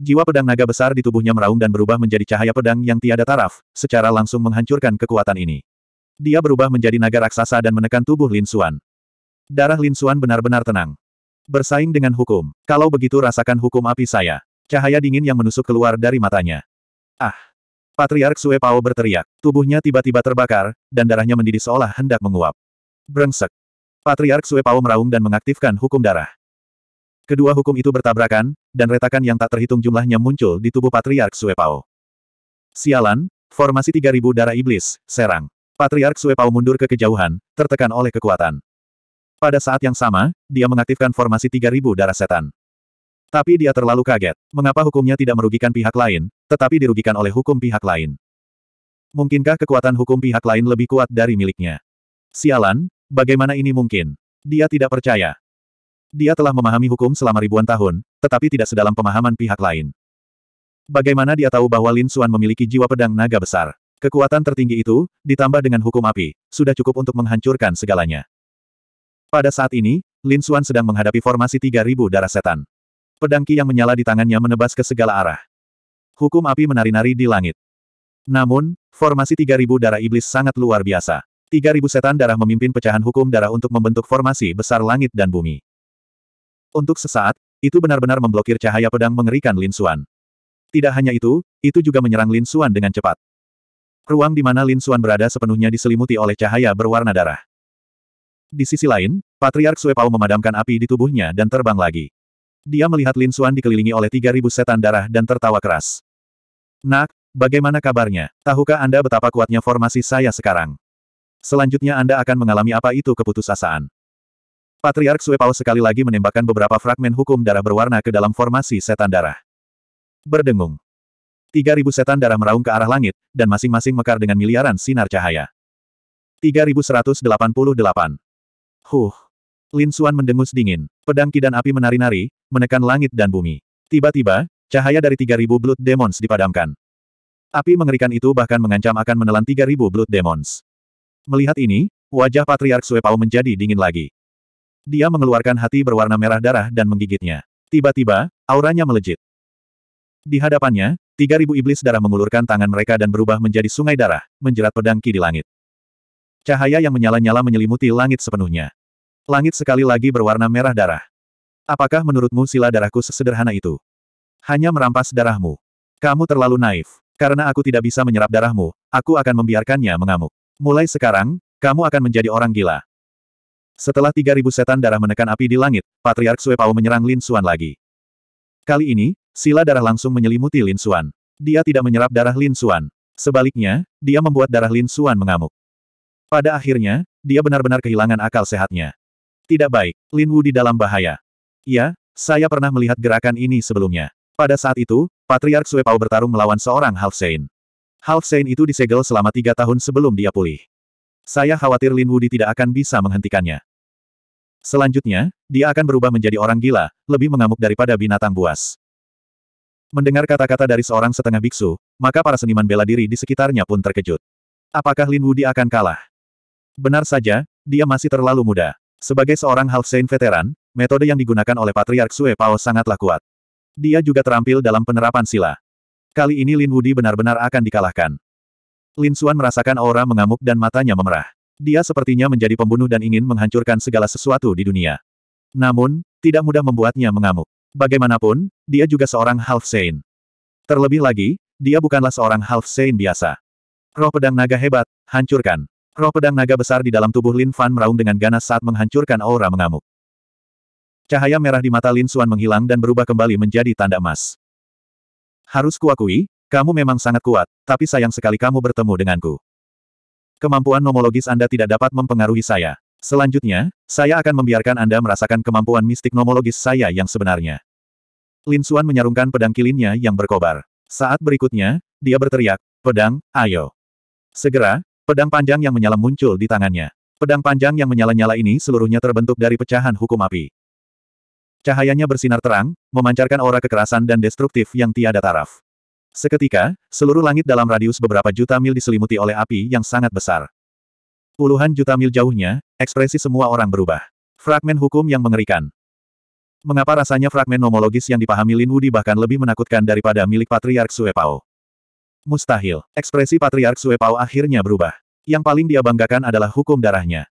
Jiwa pedang naga besar di tubuhnya meraung dan berubah menjadi cahaya pedang yang tiada taraf, secara langsung menghancurkan kekuatan ini. Dia berubah menjadi naga raksasa dan menekan tubuh Lin Xuan. Darah Lin Xuan benar-benar tenang. Bersaing dengan hukum. Kalau begitu rasakan hukum api saya. Cahaya dingin yang menusuk keluar dari matanya. Ah! Patriark Sue Pao berteriak. Tubuhnya tiba-tiba terbakar, dan darahnya mendidih seolah hendak menguap. Brengsek! Patriark Sue Pao meraung dan mengaktifkan hukum darah. Kedua hukum itu bertabrakan, dan retakan yang tak terhitung jumlahnya muncul di tubuh Patriark Suepao. Sialan, formasi 3000 darah iblis, serang. Patriark Suepao mundur ke kejauhan, tertekan oleh kekuatan. Pada saat yang sama, dia mengaktifkan formasi 3000 darah setan. Tapi dia terlalu kaget. Mengapa hukumnya tidak merugikan pihak lain, tetapi dirugikan oleh hukum pihak lain? Mungkinkah kekuatan hukum pihak lain lebih kuat dari miliknya? Sialan, bagaimana ini mungkin? Dia tidak percaya. Dia telah memahami hukum selama ribuan tahun, tetapi tidak sedalam pemahaman pihak lain. Bagaimana dia tahu bahwa Lin Suan memiliki jiwa pedang naga besar? Kekuatan tertinggi itu, ditambah dengan hukum api, sudah cukup untuk menghancurkan segalanya. Pada saat ini, Lin Suan sedang menghadapi formasi 3000 darah setan. Pedangki yang menyala di tangannya menebas ke segala arah. Hukum api menari-nari di langit. Namun, formasi 3000 darah iblis sangat luar biasa. 3000 setan darah memimpin pecahan hukum darah untuk membentuk formasi besar langit dan bumi. Untuk sesaat, itu benar-benar memblokir cahaya pedang mengerikan Lin Xuan. Tidak hanya itu, itu juga menyerang Lin Xuan dengan cepat. Ruang di mana Lin Xuan berada sepenuhnya diselimuti oleh cahaya berwarna darah. Di sisi lain, Patriark Sue Pao memadamkan api di tubuhnya dan terbang lagi. Dia melihat Lin Xuan dikelilingi oleh 3.000 setan darah dan tertawa keras. Nak, bagaimana kabarnya? Tahukah Anda betapa kuatnya formasi saya sekarang? Selanjutnya Anda akan mengalami apa itu keputusasaan. Patriark Suepao sekali lagi menembakkan beberapa fragmen hukum darah berwarna ke dalam formasi setan darah. Berdengung. tiga ribu setan darah meraung ke arah langit, dan masing-masing mekar dengan miliaran sinar cahaya. 3.188. Huh. Lin Xuan mendengus dingin. Pedang kidan api menari-nari, menekan langit dan bumi. Tiba-tiba, cahaya dari 3.000 blood demons dipadamkan. Api mengerikan itu bahkan mengancam akan menelan 3.000 blood demons. Melihat ini, wajah Patriark Suepao menjadi dingin lagi. Dia mengeluarkan hati berwarna merah darah dan menggigitnya. Tiba-tiba, auranya melejit. Di hadapannya, 3.000 iblis darah mengulurkan tangan mereka dan berubah menjadi sungai darah, menjerat pedang Ki di langit. Cahaya yang menyala-nyala menyelimuti langit sepenuhnya. Langit sekali lagi berwarna merah darah. Apakah menurutmu sila darahku sesederhana itu? Hanya merampas darahmu. Kamu terlalu naif. Karena aku tidak bisa menyerap darahmu, aku akan membiarkannya mengamuk. Mulai sekarang, kamu akan menjadi orang gila. Setelah 3000 setan darah menekan api di langit, Patriark Suepao menyerang Lin Xuan lagi. Kali ini, sila darah langsung menyelimuti Lin Xuan. Dia tidak menyerap darah Lin Xuan. Sebaliknya, dia membuat darah Lin Xuan mengamuk. Pada akhirnya, dia benar-benar kehilangan akal sehatnya. Tidak baik, Lin Wu di dalam bahaya. Ya, saya pernah melihat gerakan ini sebelumnya. Pada saat itu, Patriark Suepao bertarung melawan seorang Half Saint itu disegel selama tiga tahun sebelum dia pulih. Saya khawatir Lin Wu tidak akan bisa menghentikannya. Selanjutnya, dia akan berubah menjadi orang gila, lebih mengamuk daripada binatang buas. Mendengar kata-kata dari seorang setengah biksu, maka para seniman bela diri di sekitarnya pun terkejut. Apakah Lin Wudi akan kalah? Benar saja, dia masih terlalu muda. Sebagai seorang Half Saint veteran, metode yang digunakan oleh Patriark Sue Pao sangatlah kuat. Dia juga terampil dalam penerapan sila. Kali ini Lin Wudi benar-benar akan dikalahkan. Lin Xuan merasakan aura mengamuk dan matanya memerah. Dia sepertinya menjadi pembunuh dan ingin menghancurkan segala sesuatu di dunia. Namun, tidak mudah membuatnya mengamuk. Bagaimanapun, dia juga seorang half saint. Terlebih lagi, dia bukanlah seorang half saint biasa. Roh pedang naga hebat, hancurkan. Roh pedang naga besar di dalam tubuh Lin Fan meraung dengan ganas saat menghancurkan aura mengamuk. Cahaya merah di mata Lin Xuan menghilang dan berubah kembali menjadi tanda emas. Harus kuakui, kamu memang sangat kuat, tapi sayang sekali kamu bertemu denganku. Kemampuan nomologis Anda tidak dapat mempengaruhi saya. Selanjutnya, saya akan membiarkan Anda merasakan kemampuan mistik nomologis saya yang sebenarnya. Lin Suan menyarungkan pedang kilinnya yang berkobar. Saat berikutnya, dia berteriak, pedang, ayo. Segera, pedang panjang yang menyala muncul di tangannya. Pedang panjang yang menyala-nyala ini seluruhnya terbentuk dari pecahan hukum api. Cahayanya bersinar terang, memancarkan aura kekerasan dan destruktif yang tiada taraf. Seketika, seluruh langit dalam radius beberapa juta mil diselimuti oleh api yang sangat besar. Puluhan juta mil jauhnya, ekspresi semua orang berubah. Fragmen hukum yang mengerikan. Mengapa rasanya fragmen nomologis yang dipahami Lin Wudi bahkan lebih menakutkan daripada milik Patriark Suepao? Mustahil. Ekspresi Patriark Suepao akhirnya berubah. Yang paling dia banggakan adalah hukum darahnya.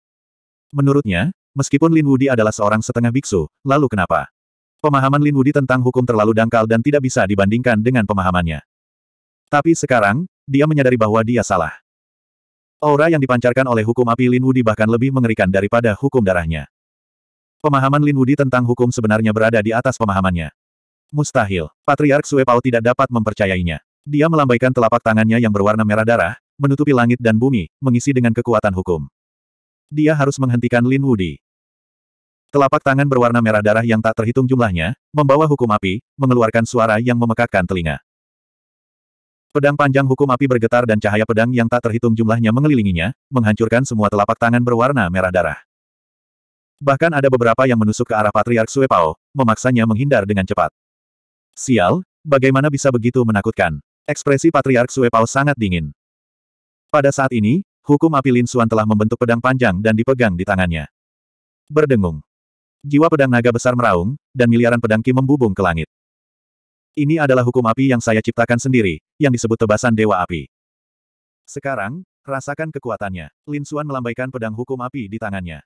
Menurutnya, meskipun Lin Wudi adalah seorang setengah biksu, lalu kenapa? Pemahaman Lin Wudi tentang hukum terlalu dangkal dan tidak bisa dibandingkan dengan pemahamannya. Tapi sekarang, dia menyadari bahwa dia salah. Aura yang dipancarkan oleh hukum api Lin Wudi bahkan lebih mengerikan daripada hukum darahnya. Pemahaman Lin Wudi tentang hukum sebenarnya berada di atas pemahamannya. Mustahil, Patriark Sue Pao tidak dapat mempercayainya. Dia melambaikan telapak tangannya yang berwarna merah darah, menutupi langit dan bumi, mengisi dengan kekuatan hukum. Dia harus menghentikan Lin Wudi. Telapak tangan berwarna merah darah yang tak terhitung jumlahnya, membawa hukum api, mengeluarkan suara yang memekakkan telinga. Pedang panjang hukum api bergetar dan cahaya pedang yang tak terhitung jumlahnya mengelilinginya, menghancurkan semua telapak tangan berwarna merah darah. Bahkan ada beberapa yang menusuk ke arah Patriark Suepao, memaksanya menghindar dengan cepat. Sial, bagaimana bisa begitu menakutkan? Ekspresi Patriark Suepao sangat dingin. Pada saat ini, hukum api Lin Suan telah membentuk pedang panjang dan dipegang di tangannya. Berdengung. Jiwa pedang naga besar meraung, dan miliaran pedang ki membubung ke langit. Ini adalah hukum api yang saya ciptakan sendiri, yang disebut tebasan Dewa Api. Sekarang, rasakan kekuatannya. Lin Xuan melambaikan pedang hukum api di tangannya.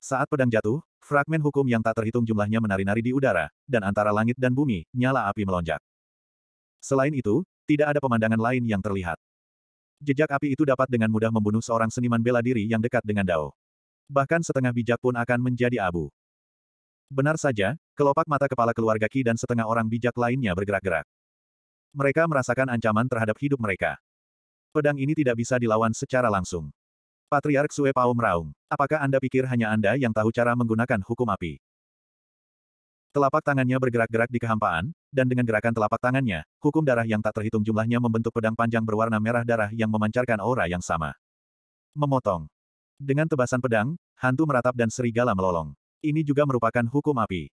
Saat pedang jatuh, fragmen hukum yang tak terhitung jumlahnya menari-nari di udara, dan antara langit dan bumi, nyala api melonjak. Selain itu, tidak ada pemandangan lain yang terlihat. Jejak api itu dapat dengan mudah membunuh seorang seniman bela diri yang dekat dengan Dao. Bahkan setengah bijak pun akan menjadi abu. Benar saja, Kelopak mata kepala keluarga Ki dan setengah orang bijak lainnya bergerak-gerak. Mereka merasakan ancaman terhadap hidup mereka. Pedang ini tidak bisa dilawan secara langsung. Patriark Sue Pao meraung. Apakah Anda pikir hanya Anda yang tahu cara menggunakan hukum api? Telapak tangannya bergerak-gerak di kehampaan, dan dengan gerakan telapak tangannya, hukum darah yang tak terhitung jumlahnya membentuk pedang panjang berwarna merah darah yang memancarkan aura yang sama. Memotong. Dengan tebasan pedang, hantu meratap dan serigala melolong. Ini juga merupakan hukum api.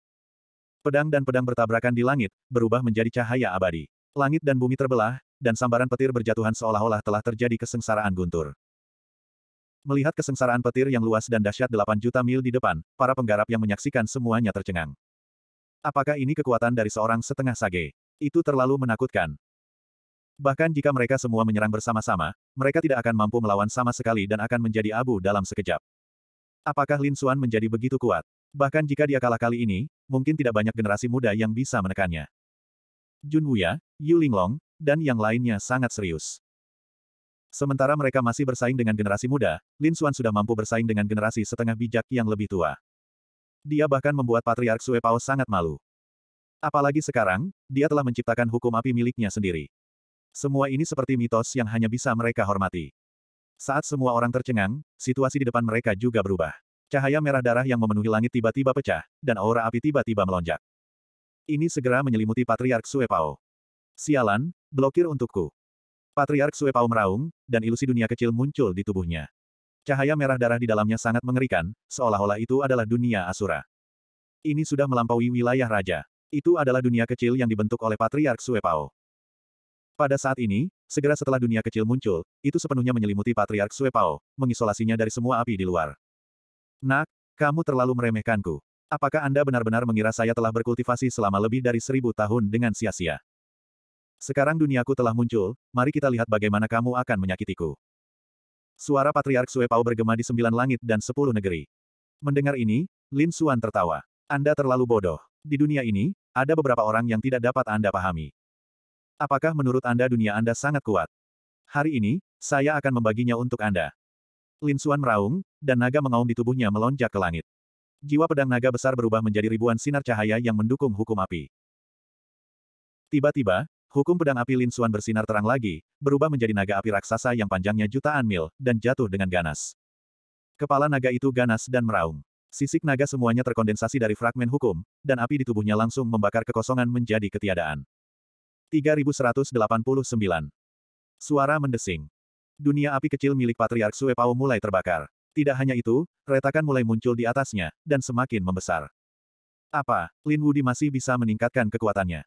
Pedang dan pedang bertabrakan di langit, berubah menjadi cahaya abadi. Langit dan bumi terbelah, dan sambaran petir berjatuhan seolah-olah telah terjadi kesengsaraan guntur. Melihat kesengsaraan petir yang luas dan dahsyat 8 juta mil di depan, para penggarap yang menyaksikan semuanya tercengang. Apakah ini kekuatan dari seorang setengah sage? Itu terlalu menakutkan. Bahkan jika mereka semua menyerang bersama-sama, mereka tidak akan mampu melawan sama sekali dan akan menjadi abu dalam sekejap. Apakah Lin Suan menjadi begitu kuat? Bahkan jika dia kalah kali ini, mungkin tidak banyak generasi muda yang bisa menekannya. Jun Wuya, Yu Linglong, dan yang lainnya sangat serius. Sementara mereka masih bersaing dengan generasi muda, Lin Xuan sudah mampu bersaing dengan generasi setengah bijak yang lebih tua. Dia bahkan membuat Patriark Sue Pao sangat malu. Apalagi sekarang, dia telah menciptakan hukum api miliknya sendiri. Semua ini seperti mitos yang hanya bisa mereka hormati. Saat semua orang tercengang, situasi di depan mereka juga berubah. Cahaya merah darah yang memenuhi langit tiba-tiba pecah, dan aura api tiba-tiba melonjak. Ini segera menyelimuti Patriark Suepao. Sialan, blokir untukku. Patriark Suepao meraung, dan ilusi dunia kecil muncul di tubuhnya. Cahaya merah darah di dalamnya sangat mengerikan, seolah-olah itu adalah dunia Asura. Ini sudah melampaui wilayah raja. Itu adalah dunia kecil yang dibentuk oleh Patriark Suepao. Pada saat ini, segera setelah dunia kecil muncul, itu sepenuhnya menyelimuti Patriark Suepao, mengisolasinya dari semua api di luar. Nak, kamu terlalu meremehkanku. Apakah Anda benar-benar mengira saya telah berkultivasi selama lebih dari seribu tahun dengan sia-sia? Sekarang duniaku telah muncul, mari kita lihat bagaimana kamu akan menyakitiku. Suara Patriark Sue Pao bergema di sembilan langit dan sepuluh negeri. Mendengar ini, Lin Xuan tertawa. Anda terlalu bodoh. Di dunia ini, ada beberapa orang yang tidak dapat Anda pahami. Apakah menurut Anda dunia Anda sangat kuat? Hari ini, saya akan membaginya untuk Anda. Lin Suan meraung, dan naga mengaum di tubuhnya melonjak ke langit. Jiwa pedang naga besar berubah menjadi ribuan sinar cahaya yang mendukung hukum api. Tiba-tiba, hukum pedang api Lin Suan bersinar terang lagi, berubah menjadi naga api raksasa yang panjangnya jutaan mil, dan jatuh dengan ganas. Kepala naga itu ganas dan meraung. Sisik naga semuanya terkondensasi dari fragmen hukum, dan api di tubuhnya langsung membakar kekosongan menjadi ketiadaan. 3189. Suara mendesing. Dunia api kecil milik Patriark Suepao mulai terbakar. Tidak hanya itu, retakan mulai muncul di atasnya, dan semakin membesar. Apa, Lin Wudi masih bisa meningkatkan kekuatannya?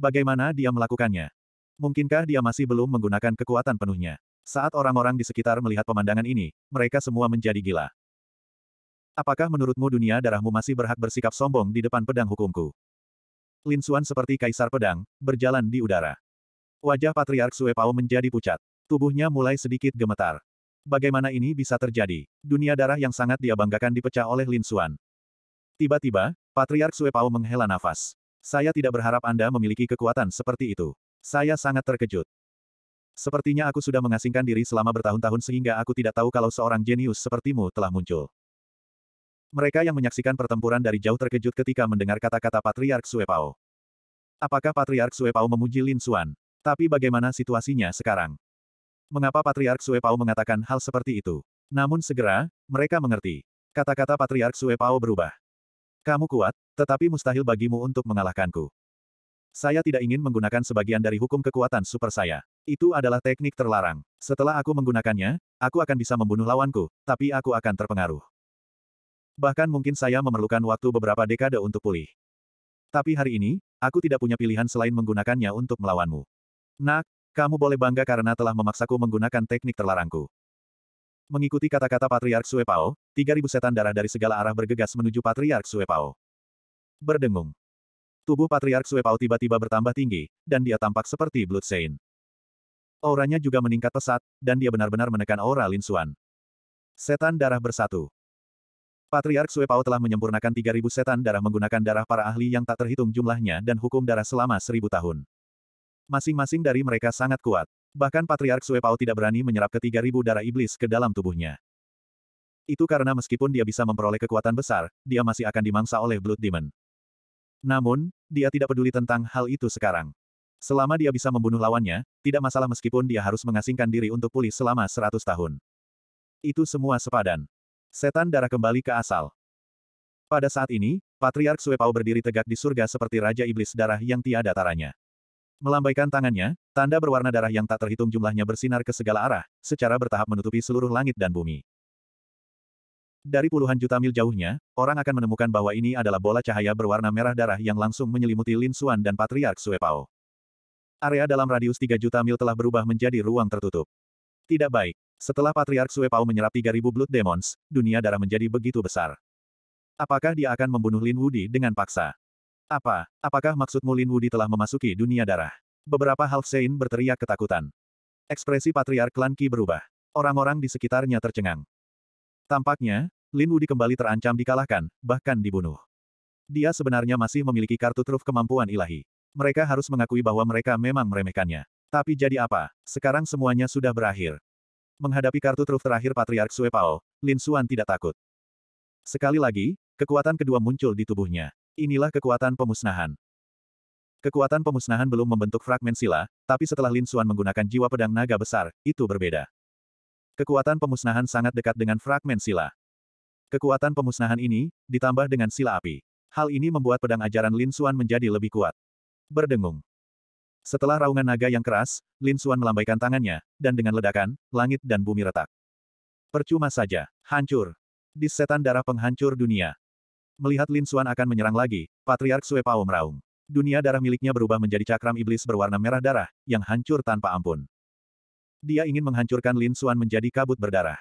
Bagaimana dia melakukannya? Mungkinkah dia masih belum menggunakan kekuatan penuhnya? Saat orang-orang di sekitar melihat pemandangan ini, mereka semua menjadi gila. Apakah menurutmu dunia darahmu masih berhak bersikap sombong di depan pedang hukumku? Lin Suan seperti kaisar pedang, berjalan di udara. Wajah Patriark Suepao menjadi pucat. Tubuhnya mulai sedikit gemetar. Bagaimana ini bisa terjadi? Dunia darah yang sangat dia dipecah oleh Lin Xuan. Tiba-tiba, Patriark Pao menghela nafas. Saya tidak berharap Anda memiliki kekuatan seperti itu. Saya sangat terkejut. Sepertinya aku sudah mengasingkan diri selama bertahun-tahun sehingga aku tidak tahu kalau seorang jenius sepertimu telah muncul. Mereka yang menyaksikan pertempuran dari jauh terkejut ketika mendengar kata-kata Patriark Pao. Apakah Patriark Pao memuji Lin Xuan? Tapi bagaimana situasinya sekarang? Mengapa Patriark Sue Pao mengatakan hal seperti itu? Namun segera, mereka mengerti. Kata-kata Patriark Sue Pao berubah. Kamu kuat, tetapi mustahil bagimu untuk mengalahkanku. Saya tidak ingin menggunakan sebagian dari hukum kekuatan super saya. Itu adalah teknik terlarang. Setelah aku menggunakannya, aku akan bisa membunuh lawanku, tapi aku akan terpengaruh. Bahkan mungkin saya memerlukan waktu beberapa dekade untuk pulih. Tapi hari ini, aku tidak punya pilihan selain menggunakannya untuk melawanmu. Nak, kamu boleh bangga karena telah memaksaku menggunakan teknik terlarangku. Mengikuti kata-kata Patriark Suepao, 3000 setan darah dari segala arah bergegas menuju Patriark Suepao. Berdengung. Tubuh Patriark Suepao tiba-tiba bertambah tinggi, dan dia tampak seperti Blood Saint. Auranya juga meningkat pesat, dan dia benar-benar menekan aura Lin Xuan. Setan darah bersatu. Patriark Suepao telah menyempurnakan 3000 setan darah menggunakan darah para ahli yang tak terhitung jumlahnya dan hukum darah selama 1000 tahun. Masing-masing dari mereka sangat kuat. Bahkan Patriark Suepao tidak berani menyerap ketiga ribu darah iblis ke dalam tubuhnya. Itu karena meskipun dia bisa memperoleh kekuatan besar, dia masih akan dimangsa oleh Blood Demon. Namun, dia tidak peduli tentang hal itu sekarang. Selama dia bisa membunuh lawannya, tidak masalah meskipun dia harus mengasingkan diri untuk pulih selama seratus tahun. Itu semua sepadan. Setan darah kembali ke asal. Pada saat ini, Patriark Suepao berdiri tegak di surga seperti Raja Iblis Darah yang tiada taranya. Melambaikan tangannya, tanda berwarna darah yang tak terhitung jumlahnya bersinar ke segala arah, secara bertahap menutupi seluruh langit dan bumi. Dari puluhan juta mil jauhnya, orang akan menemukan bahwa ini adalah bola cahaya berwarna merah darah yang langsung menyelimuti Lin Xuan dan Patriark Suepao. Area dalam radius 3 juta mil telah berubah menjadi ruang tertutup. Tidak baik. Setelah Patriark Suepao menyerap 3000 Blood Demons, dunia darah menjadi begitu besar. Apakah dia akan membunuh Lin Wudi dengan paksa? Apa? Apakah maksudmu Lin Wudi telah memasuki dunia darah? Beberapa half sein berteriak ketakutan. Ekspresi patriark klan Qi berubah. Orang-orang di sekitarnya tercengang. Tampaknya, Lin Wudi kembali terancam dikalahkan, bahkan dibunuh. Dia sebenarnya masih memiliki kartu truf kemampuan ilahi. Mereka harus mengakui bahwa mereka memang meremehkannya. Tapi jadi apa? Sekarang semuanya sudah berakhir. Menghadapi kartu truf terakhir Patriark Sue Pao, Lin Xuan tidak takut. Sekali lagi, kekuatan kedua muncul di tubuhnya. Inilah kekuatan pemusnahan. Kekuatan pemusnahan belum membentuk fragmen sila, tapi setelah Lin Xuan menggunakan jiwa pedang naga besar, itu berbeda. Kekuatan pemusnahan sangat dekat dengan fragmen sila. Kekuatan pemusnahan ini, ditambah dengan sila api. Hal ini membuat pedang ajaran Lin Xuan menjadi lebih kuat. Berdengung. Setelah raungan naga yang keras, Lin Xuan melambaikan tangannya, dan dengan ledakan, langit dan bumi retak. Percuma saja, hancur. Di setan darah penghancur dunia. Melihat Lin Xuan akan menyerang lagi, Patriark Sue Pao meraung. Dunia darah miliknya berubah menjadi cakram iblis berwarna merah darah, yang hancur tanpa ampun. Dia ingin menghancurkan Lin Xuan menjadi kabut berdarah.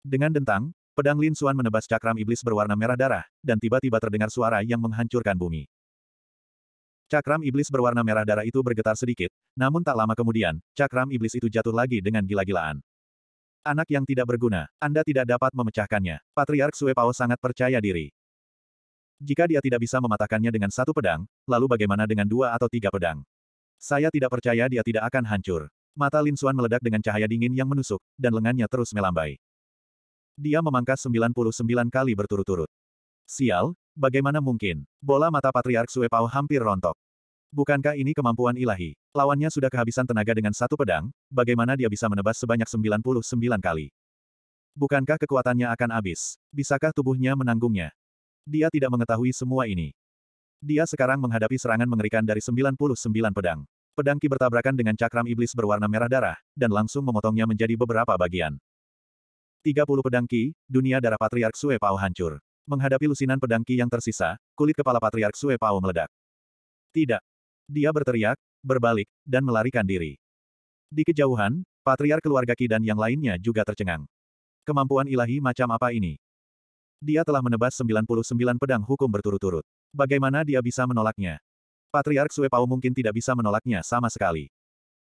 Dengan dentang, pedang Lin Xuan menebas cakram iblis berwarna merah darah, dan tiba-tiba terdengar suara yang menghancurkan bumi. Cakram iblis berwarna merah darah itu bergetar sedikit, namun tak lama kemudian, cakram iblis itu jatuh lagi dengan gila-gilaan. Anak yang tidak berguna, Anda tidak dapat memecahkannya. Patriark Sue Pao sangat percaya diri. Jika dia tidak bisa mematahkannya dengan satu pedang, lalu bagaimana dengan dua atau tiga pedang? Saya tidak percaya dia tidak akan hancur. Mata Lin Xuan meledak dengan cahaya dingin yang menusuk, dan lengannya terus melambai. Dia memangkas 99 kali berturut-turut. Sial, bagaimana mungkin? Bola mata Patriark Sue Pao hampir rontok. Bukankah ini kemampuan ilahi? Lawannya sudah kehabisan tenaga dengan satu pedang, bagaimana dia bisa menebas sebanyak 99 kali? Bukankah kekuatannya akan habis? Bisakah tubuhnya menanggungnya? Dia tidak mengetahui semua ini. Dia sekarang menghadapi serangan mengerikan dari 99 pedang. Pedang Ki bertabrakan dengan cakram iblis berwarna merah darah, dan langsung memotongnya menjadi beberapa bagian. 30 pedang Ki, dunia darah Patriark Sue Pao hancur. Menghadapi lusinan pedang Ki yang tersisa, kulit kepala Patriark Sue Pao meledak. Tidak. Dia berteriak, berbalik, dan melarikan diri. Di kejauhan, Patriark keluarga Ki dan yang lainnya juga tercengang. Kemampuan ilahi macam apa ini? Dia telah menebas 99 pedang hukum berturut-turut. Bagaimana dia bisa menolaknya? Patriark Suepao mungkin tidak bisa menolaknya sama sekali.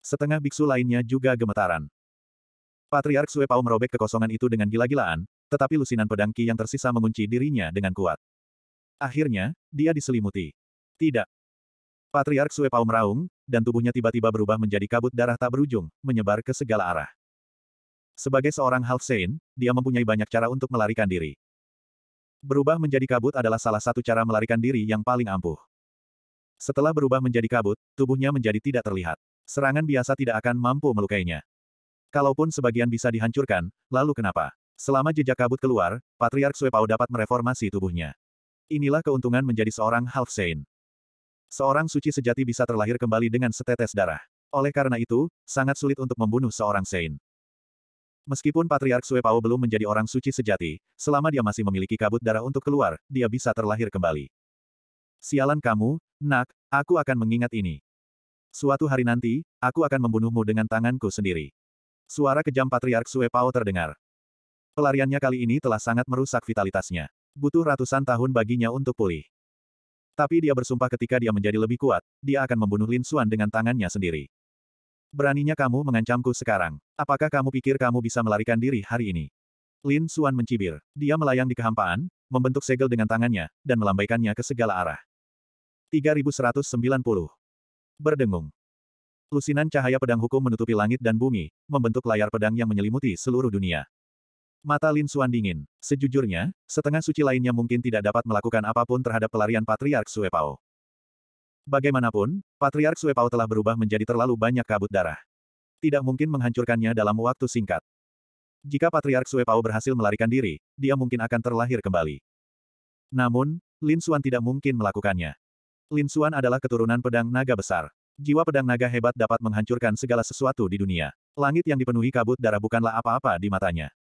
Setengah biksu lainnya juga gemetaran. Patriark Suepao merobek kekosongan itu dengan gila-gilaan, tetapi lusinan pedang Ki yang tersisa mengunci dirinya dengan kuat. Akhirnya, dia diselimuti. Tidak. Patriark Suepao meraung, dan tubuhnya tiba-tiba berubah menjadi kabut darah tak berujung, menyebar ke segala arah. Sebagai seorang Half Saint, dia mempunyai banyak cara untuk melarikan diri. Berubah menjadi kabut adalah salah satu cara melarikan diri yang paling ampuh. Setelah berubah menjadi kabut, tubuhnya menjadi tidak terlihat. Serangan biasa tidak akan mampu melukainya. Kalaupun sebagian bisa dihancurkan, lalu kenapa? Selama jejak kabut keluar, Patriark Suepau dapat mereformasi tubuhnya. Inilah keuntungan menjadi seorang half saint. Seorang suci sejati bisa terlahir kembali dengan setetes darah. Oleh karena itu, sangat sulit untuk membunuh seorang saint. Meskipun Patriark Suepao belum menjadi orang suci sejati, selama dia masih memiliki kabut darah untuk keluar, dia bisa terlahir kembali. Sialan kamu, nak, aku akan mengingat ini. Suatu hari nanti, aku akan membunuhmu dengan tanganku sendiri. Suara kejam Patriark Suepao terdengar. Pelariannya kali ini telah sangat merusak vitalitasnya. Butuh ratusan tahun baginya untuk pulih. Tapi dia bersumpah ketika dia menjadi lebih kuat, dia akan membunuh Lin Xuan dengan tangannya sendiri. Beraninya kamu mengancamku sekarang. Apakah kamu pikir kamu bisa melarikan diri hari ini? Lin Suan mencibir. Dia melayang di kehampaan, membentuk segel dengan tangannya, dan melambaikannya ke segala arah. 3190. Berdengung. Lusinan cahaya pedang hukum menutupi langit dan bumi, membentuk layar pedang yang menyelimuti seluruh dunia. Mata Lin Suan dingin. Sejujurnya, setengah suci lainnya mungkin tidak dapat melakukan apapun terhadap pelarian Patriark Suepao. Bagaimanapun, Patriark Suepao telah berubah menjadi terlalu banyak kabut darah. Tidak mungkin menghancurkannya dalam waktu singkat. Jika Patriark Suepao berhasil melarikan diri, dia mungkin akan terlahir kembali. Namun, Lin Xuan tidak mungkin melakukannya. Lin Xuan adalah keturunan pedang naga besar. Jiwa pedang naga hebat dapat menghancurkan segala sesuatu di dunia. Langit yang dipenuhi kabut darah bukanlah apa-apa di matanya.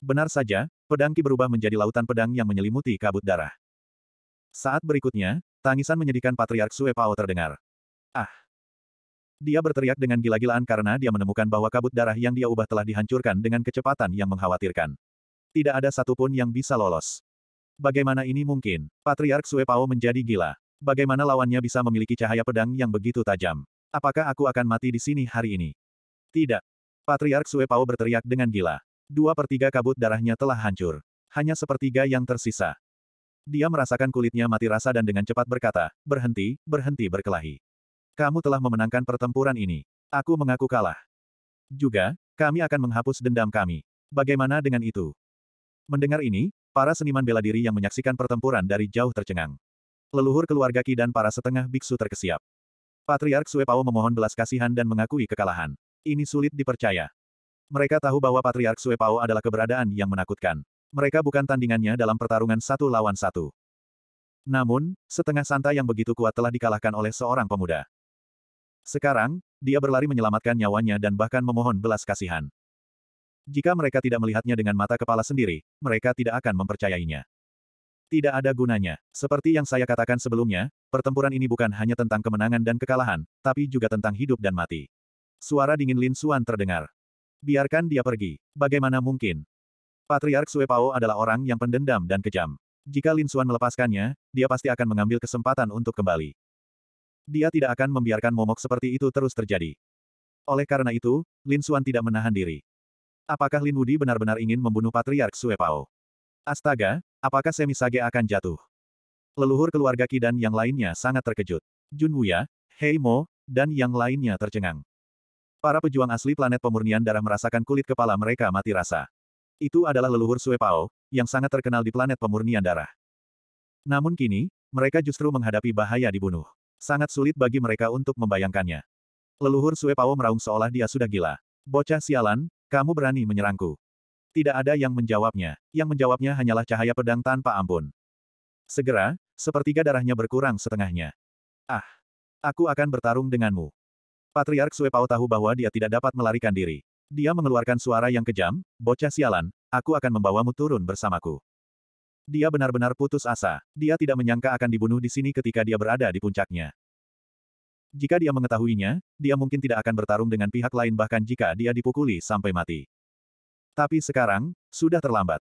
Benar saja, pedang Ki berubah menjadi lautan pedang yang menyelimuti kabut darah. Saat berikutnya, Tangisan menyedihkan Patriark Sue Pao terdengar. Ah! Dia berteriak dengan gila-gilaan karena dia menemukan bahwa kabut darah yang dia ubah telah dihancurkan dengan kecepatan yang mengkhawatirkan. Tidak ada satupun yang bisa lolos. Bagaimana ini mungkin? Patriark Sue Pao menjadi gila. Bagaimana lawannya bisa memiliki cahaya pedang yang begitu tajam? Apakah aku akan mati di sini hari ini? Tidak. Patriark Sue Pao berteriak dengan gila. Dua per tiga kabut darahnya telah hancur. Hanya sepertiga yang tersisa. Dia merasakan kulitnya mati rasa dan dengan cepat berkata, berhenti, berhenti berkelahi. Kamu telah memenangkan pertempuran ini. Aku mengaku kalah. Juga, kami akan menghapus dendam kami. Bagaimana dengan itu? Mendengar ini, para seniman bela diri yang menyaksikan pertempuran dari jauh tercengang. Leluhur keluarga Ki dan para setengah biksu terkesiap. Patriark Suepao memohon belas kasihan dan mengakui kekalahan. Ini sulit dipercaya. Mereka tahu bahwa Patriark Suepao adalah keberadaan yang menakutkan. Mereka bukan tandingannya dalam pertarungan satu lawan satu. Namun, setengah santai yang begitu kuat telah dikalahkan oleh seorang pemuda. Sekarang, dia berlari menyelamatkan nyawanya dan bahkan memohon belas kasihan. Jika mereka tidak melihatnya dengan mata kepala sendiri, mereka tidak akan mempercayainya. Tidak ada gunanya. Seperti yang saya katakan sebelumnya, pertempuran ini bukan hanya tentang kemenangan dan kekalahan, tapi juga tentang hidup dan mati. Suara dingin Lin Suan terdengar. Biarkan dia pergi. Bagaimana mungkin? Patriark Pao adalah orang yang pendendam dan kejam. Jika Lin Xuan melepaskannya, dia pasti akan mengambil kesempatan untuk kembali. Dia tidak akan membiarkan momok seperti itu terus terjadi. Oleh karena itu, Lin Xuan tidak menahan diri. Apakah Lin Wudi benar-benar ingin membunuh Patriark Pao? Astaga, apakah Semisage akan jatuh? Leluhur keluarga Kidan yang lainnya sangat terkejut. Jun Wuya, Hei Mo, dan yang lainnya tercengang. Para pejuang asli planet pemurnian darah merasakan kulit kepala mereka mati rasa. Itu adalah leluhur Pao, yang sangat terkenal di planet pemurnian darah. Namun kini, mereka justru menghadapi bahaya dibunuh. Sangat sulit bagi mereka untuk membayangkannya. Leluhur Pao meraung seolah dia sudah gila. Bocah sialan, kamu berani menyerangku. Tidak ada yang menjawabnya. Yang menjawabnya hanyalah cahaya pedang tanpa ampun. Segera, sepertiga darahnya berkurang setengahnya. Ah! Aku akan bertarung denganmu. Patriark Suepao tahu bahwa dia tidak dapat melarikan diri. Dia mengeluarkan suara yang kejam, bocah sialan, aku akan membawamu turun bersamaku. Dia benar-benar putus asa. Dia tidak menyangka akan dibunuh di sini ketika dia berada di puncaknya. Jika dia mengetahuinya, dia mungkin tidak akan bertarung dengan pihak lain bahkan jika dia dipukuli sampai mati. Tapi sekarang, sudah terlambat.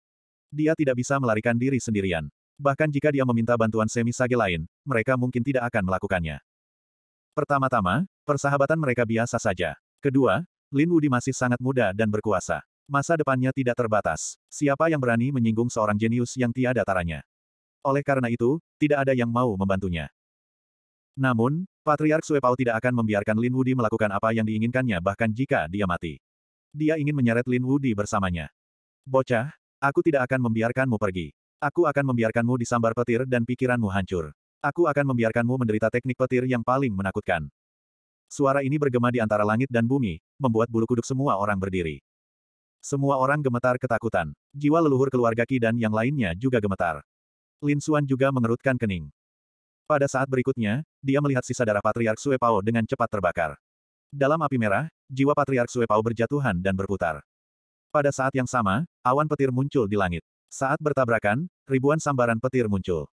Dia tidak bisa melarikan diri sendirian. Bahkan jika dia meminta bantuan semi sage lain, mereka mungkin tidak akan melakukannya. Pertama-tama, persahabatan mereka biasa saja. Kedua, Lin Wudi masih sangat muda dan berkuasa. Masa depannya tidak terbatas. Siapa yang berani menyinggung seorang jenius yang tiada taranya? Oleh karena itu, tidak ada yang mau membantunya. Namun, Patriark Suepao tidak akan membiarkan Lin Wudi melakukan apa yang diinginkannya bahkan jika dia mati. Dia ingin menyeret Lin Wudi bersamanya. Bocah, aku tidak akan membiarkanmu pergi. Aku akan membiarkanmu disambar petir dan pikiranmu hancur. Aku akan membiarkanmu menderita teknik petir yang paling menakutkan. Suara ini bergema di antara langit dan bumi, membuat bulu kuduk semua orang berdiri. Semua orang gemetar ketakutan. Jiwa leluhur keluarga Ki dan yang lainnya juga gemetar. Lin Xuan juga mengerutkan kening. Pada saat berikutnya, dia melihat sisa darah Patriark Sue Pao dengan cepat terbakar. Dalam api merah, jiwa Patriark Sue Pao berjatuhan dan berputar. Pada saat yang sama, awan petir muncul di langit. Saat bertabrakan, ribuan sambaran petir muncul.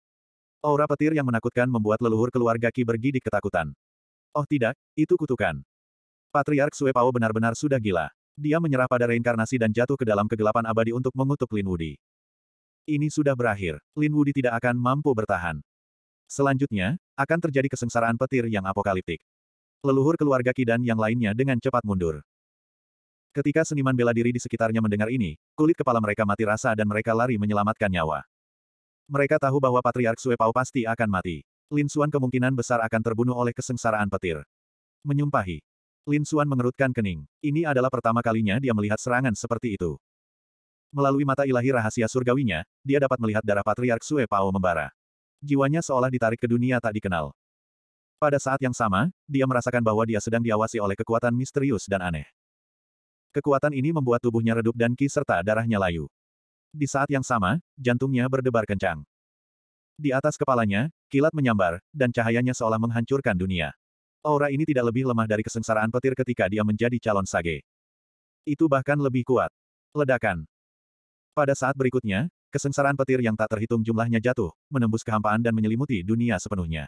Aura petir yang menakutkan membuat leluhur keluarga Qi bergidik ketakutan. Oh tidak, itu kutukan. Patriark Suepao benar-benar sudah gila. Dia menyerah pada reinkarnasi dan jatuh ke dalam kegelapan abadi untuk mengutuk Lin Wudi. Ini sudah berakhir, Lin Wudi tidak akan mampu bertahan. Selanjutnya, akan terjadi kesengsaraan petir yang apokaliptik. Leluhur keluarga Kidan yang lainnya dengan cepat mundur. Ketika seniman bela diri di sekitarnya mendengar ini, kulit kepala mereka mati rasa dan mereka lari menyelamatkan nyawa. Mereka tahu bahwa Patriark Suepao pasti akan mati. Lin Suan kemungkinan besar akan terbunuh oleh kesengsaraan petir. Menyumpahi. Lin Suan mengerutkan kening. Ini adalah pertama kalinya dia melihat serangan seperti itu. Melalui mata ilahi rahasia surgawinya, dia dapat melihat darah patriark Sue Pao membara. Jiwanya seolah ditarik ke dunia tak dikenal. Pada saat yang sama, dia merasakan bahwa dia sedang diawasi oleh kekuatan misterius dan aneh. Kekuatan ini membuat tubuhnya redup dan ki serta darahnya layu. Di saat yang sama, jantungnya berdebar kencang. Di atas kepalanya, kilat menyambar, dan cahayanya seolah menghancurkan dunia. Aura ini tidak lebih lemah dari kesengsaraan petir ketika dia menjadi calon sage. Itu bahkan lebih kuat. Ledakan. Pada saat berikutnya, kesengsaraan petir yang tak terhitung jumlahnya jatuh, menembus kehampaan dan menyelimuti dunia sepenuhnya.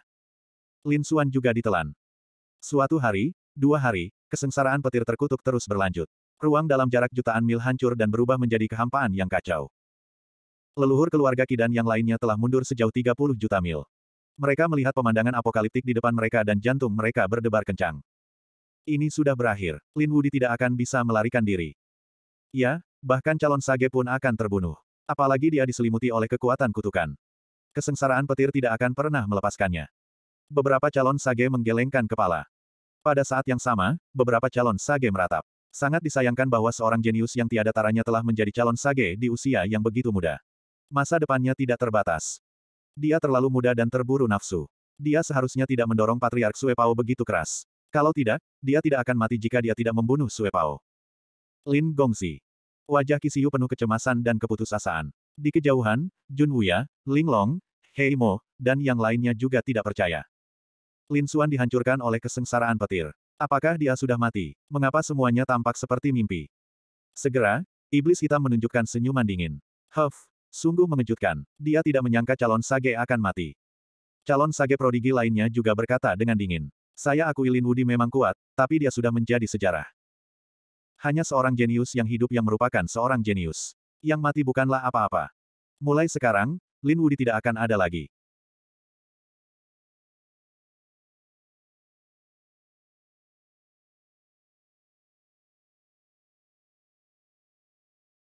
Lin Suan juga ditelan. Suatu hari, dua hari, kesengsaraan petir terkutuk terus berlanjut. Ruang dalam jarak jutaan mil hancur dan berubah menjadi kehampaan yang kacau. Leluhur keluarga Kidan yang lainnya telah mundur sejauh 30 juta mil. Mereka melihat pemandangan apokaliptik di depan mereka dan jantung mereka berdebar kencang. Ini sudah berakhir. Lin Wudi tidak akan bisa melarikan diri. Ya, bahkan calon sage pun akan terbunuh. Apalagi dia diselimuti oleh kekuatan kutukan. Kesengsaraan petir tidak akan pernah melepaskannya. Beberapa calon sage menggelengkan kepala. Pada saat yang sama, beberapa calon sage meratap. Sangat disayangkan bahwa seorang jenius yang tiada taranya telah menjadi calon sage di usia yang begitu muda. Masa depannya tidak terbatas. Dia terlalu muda dan terburu nafsu. Dia seharusnya tidak mendorong Patriark Suepao begitu keras. Kalau tidak, dia tidak akan mati jika dia tidak membunuh Suepao. Lin Gongxi. Wajah Kisiu penuh kecemasan dan keputusasaan. Di kejauhan, Jun Wuya, Ling Long, Hei Mo, dan yang lainnya juga tidak percaya. Lin Xuan dihancurkan oleh kesengsaraan petir. Apakah dia sudah mati? Mengapa semuanya tampak seperti mimpi? Segera, iblis hitam menunjukkan senyuman dingin. Huff, Sungguh mengejutkan, dia tidak menyangka calon Sage akan mati. Calon Sage prodigi lainnya juga berkata dengan dingin. Saya aku Ilin Wudi memang kuat, tapi dia sudah menjadi sejarah. Hanya seorang jenius yang hidup yang merupakan seorang jenius. Yang mati bukanlah apa-apa. Mulai sekarang, Lin Wudi tidak akan ada lagi.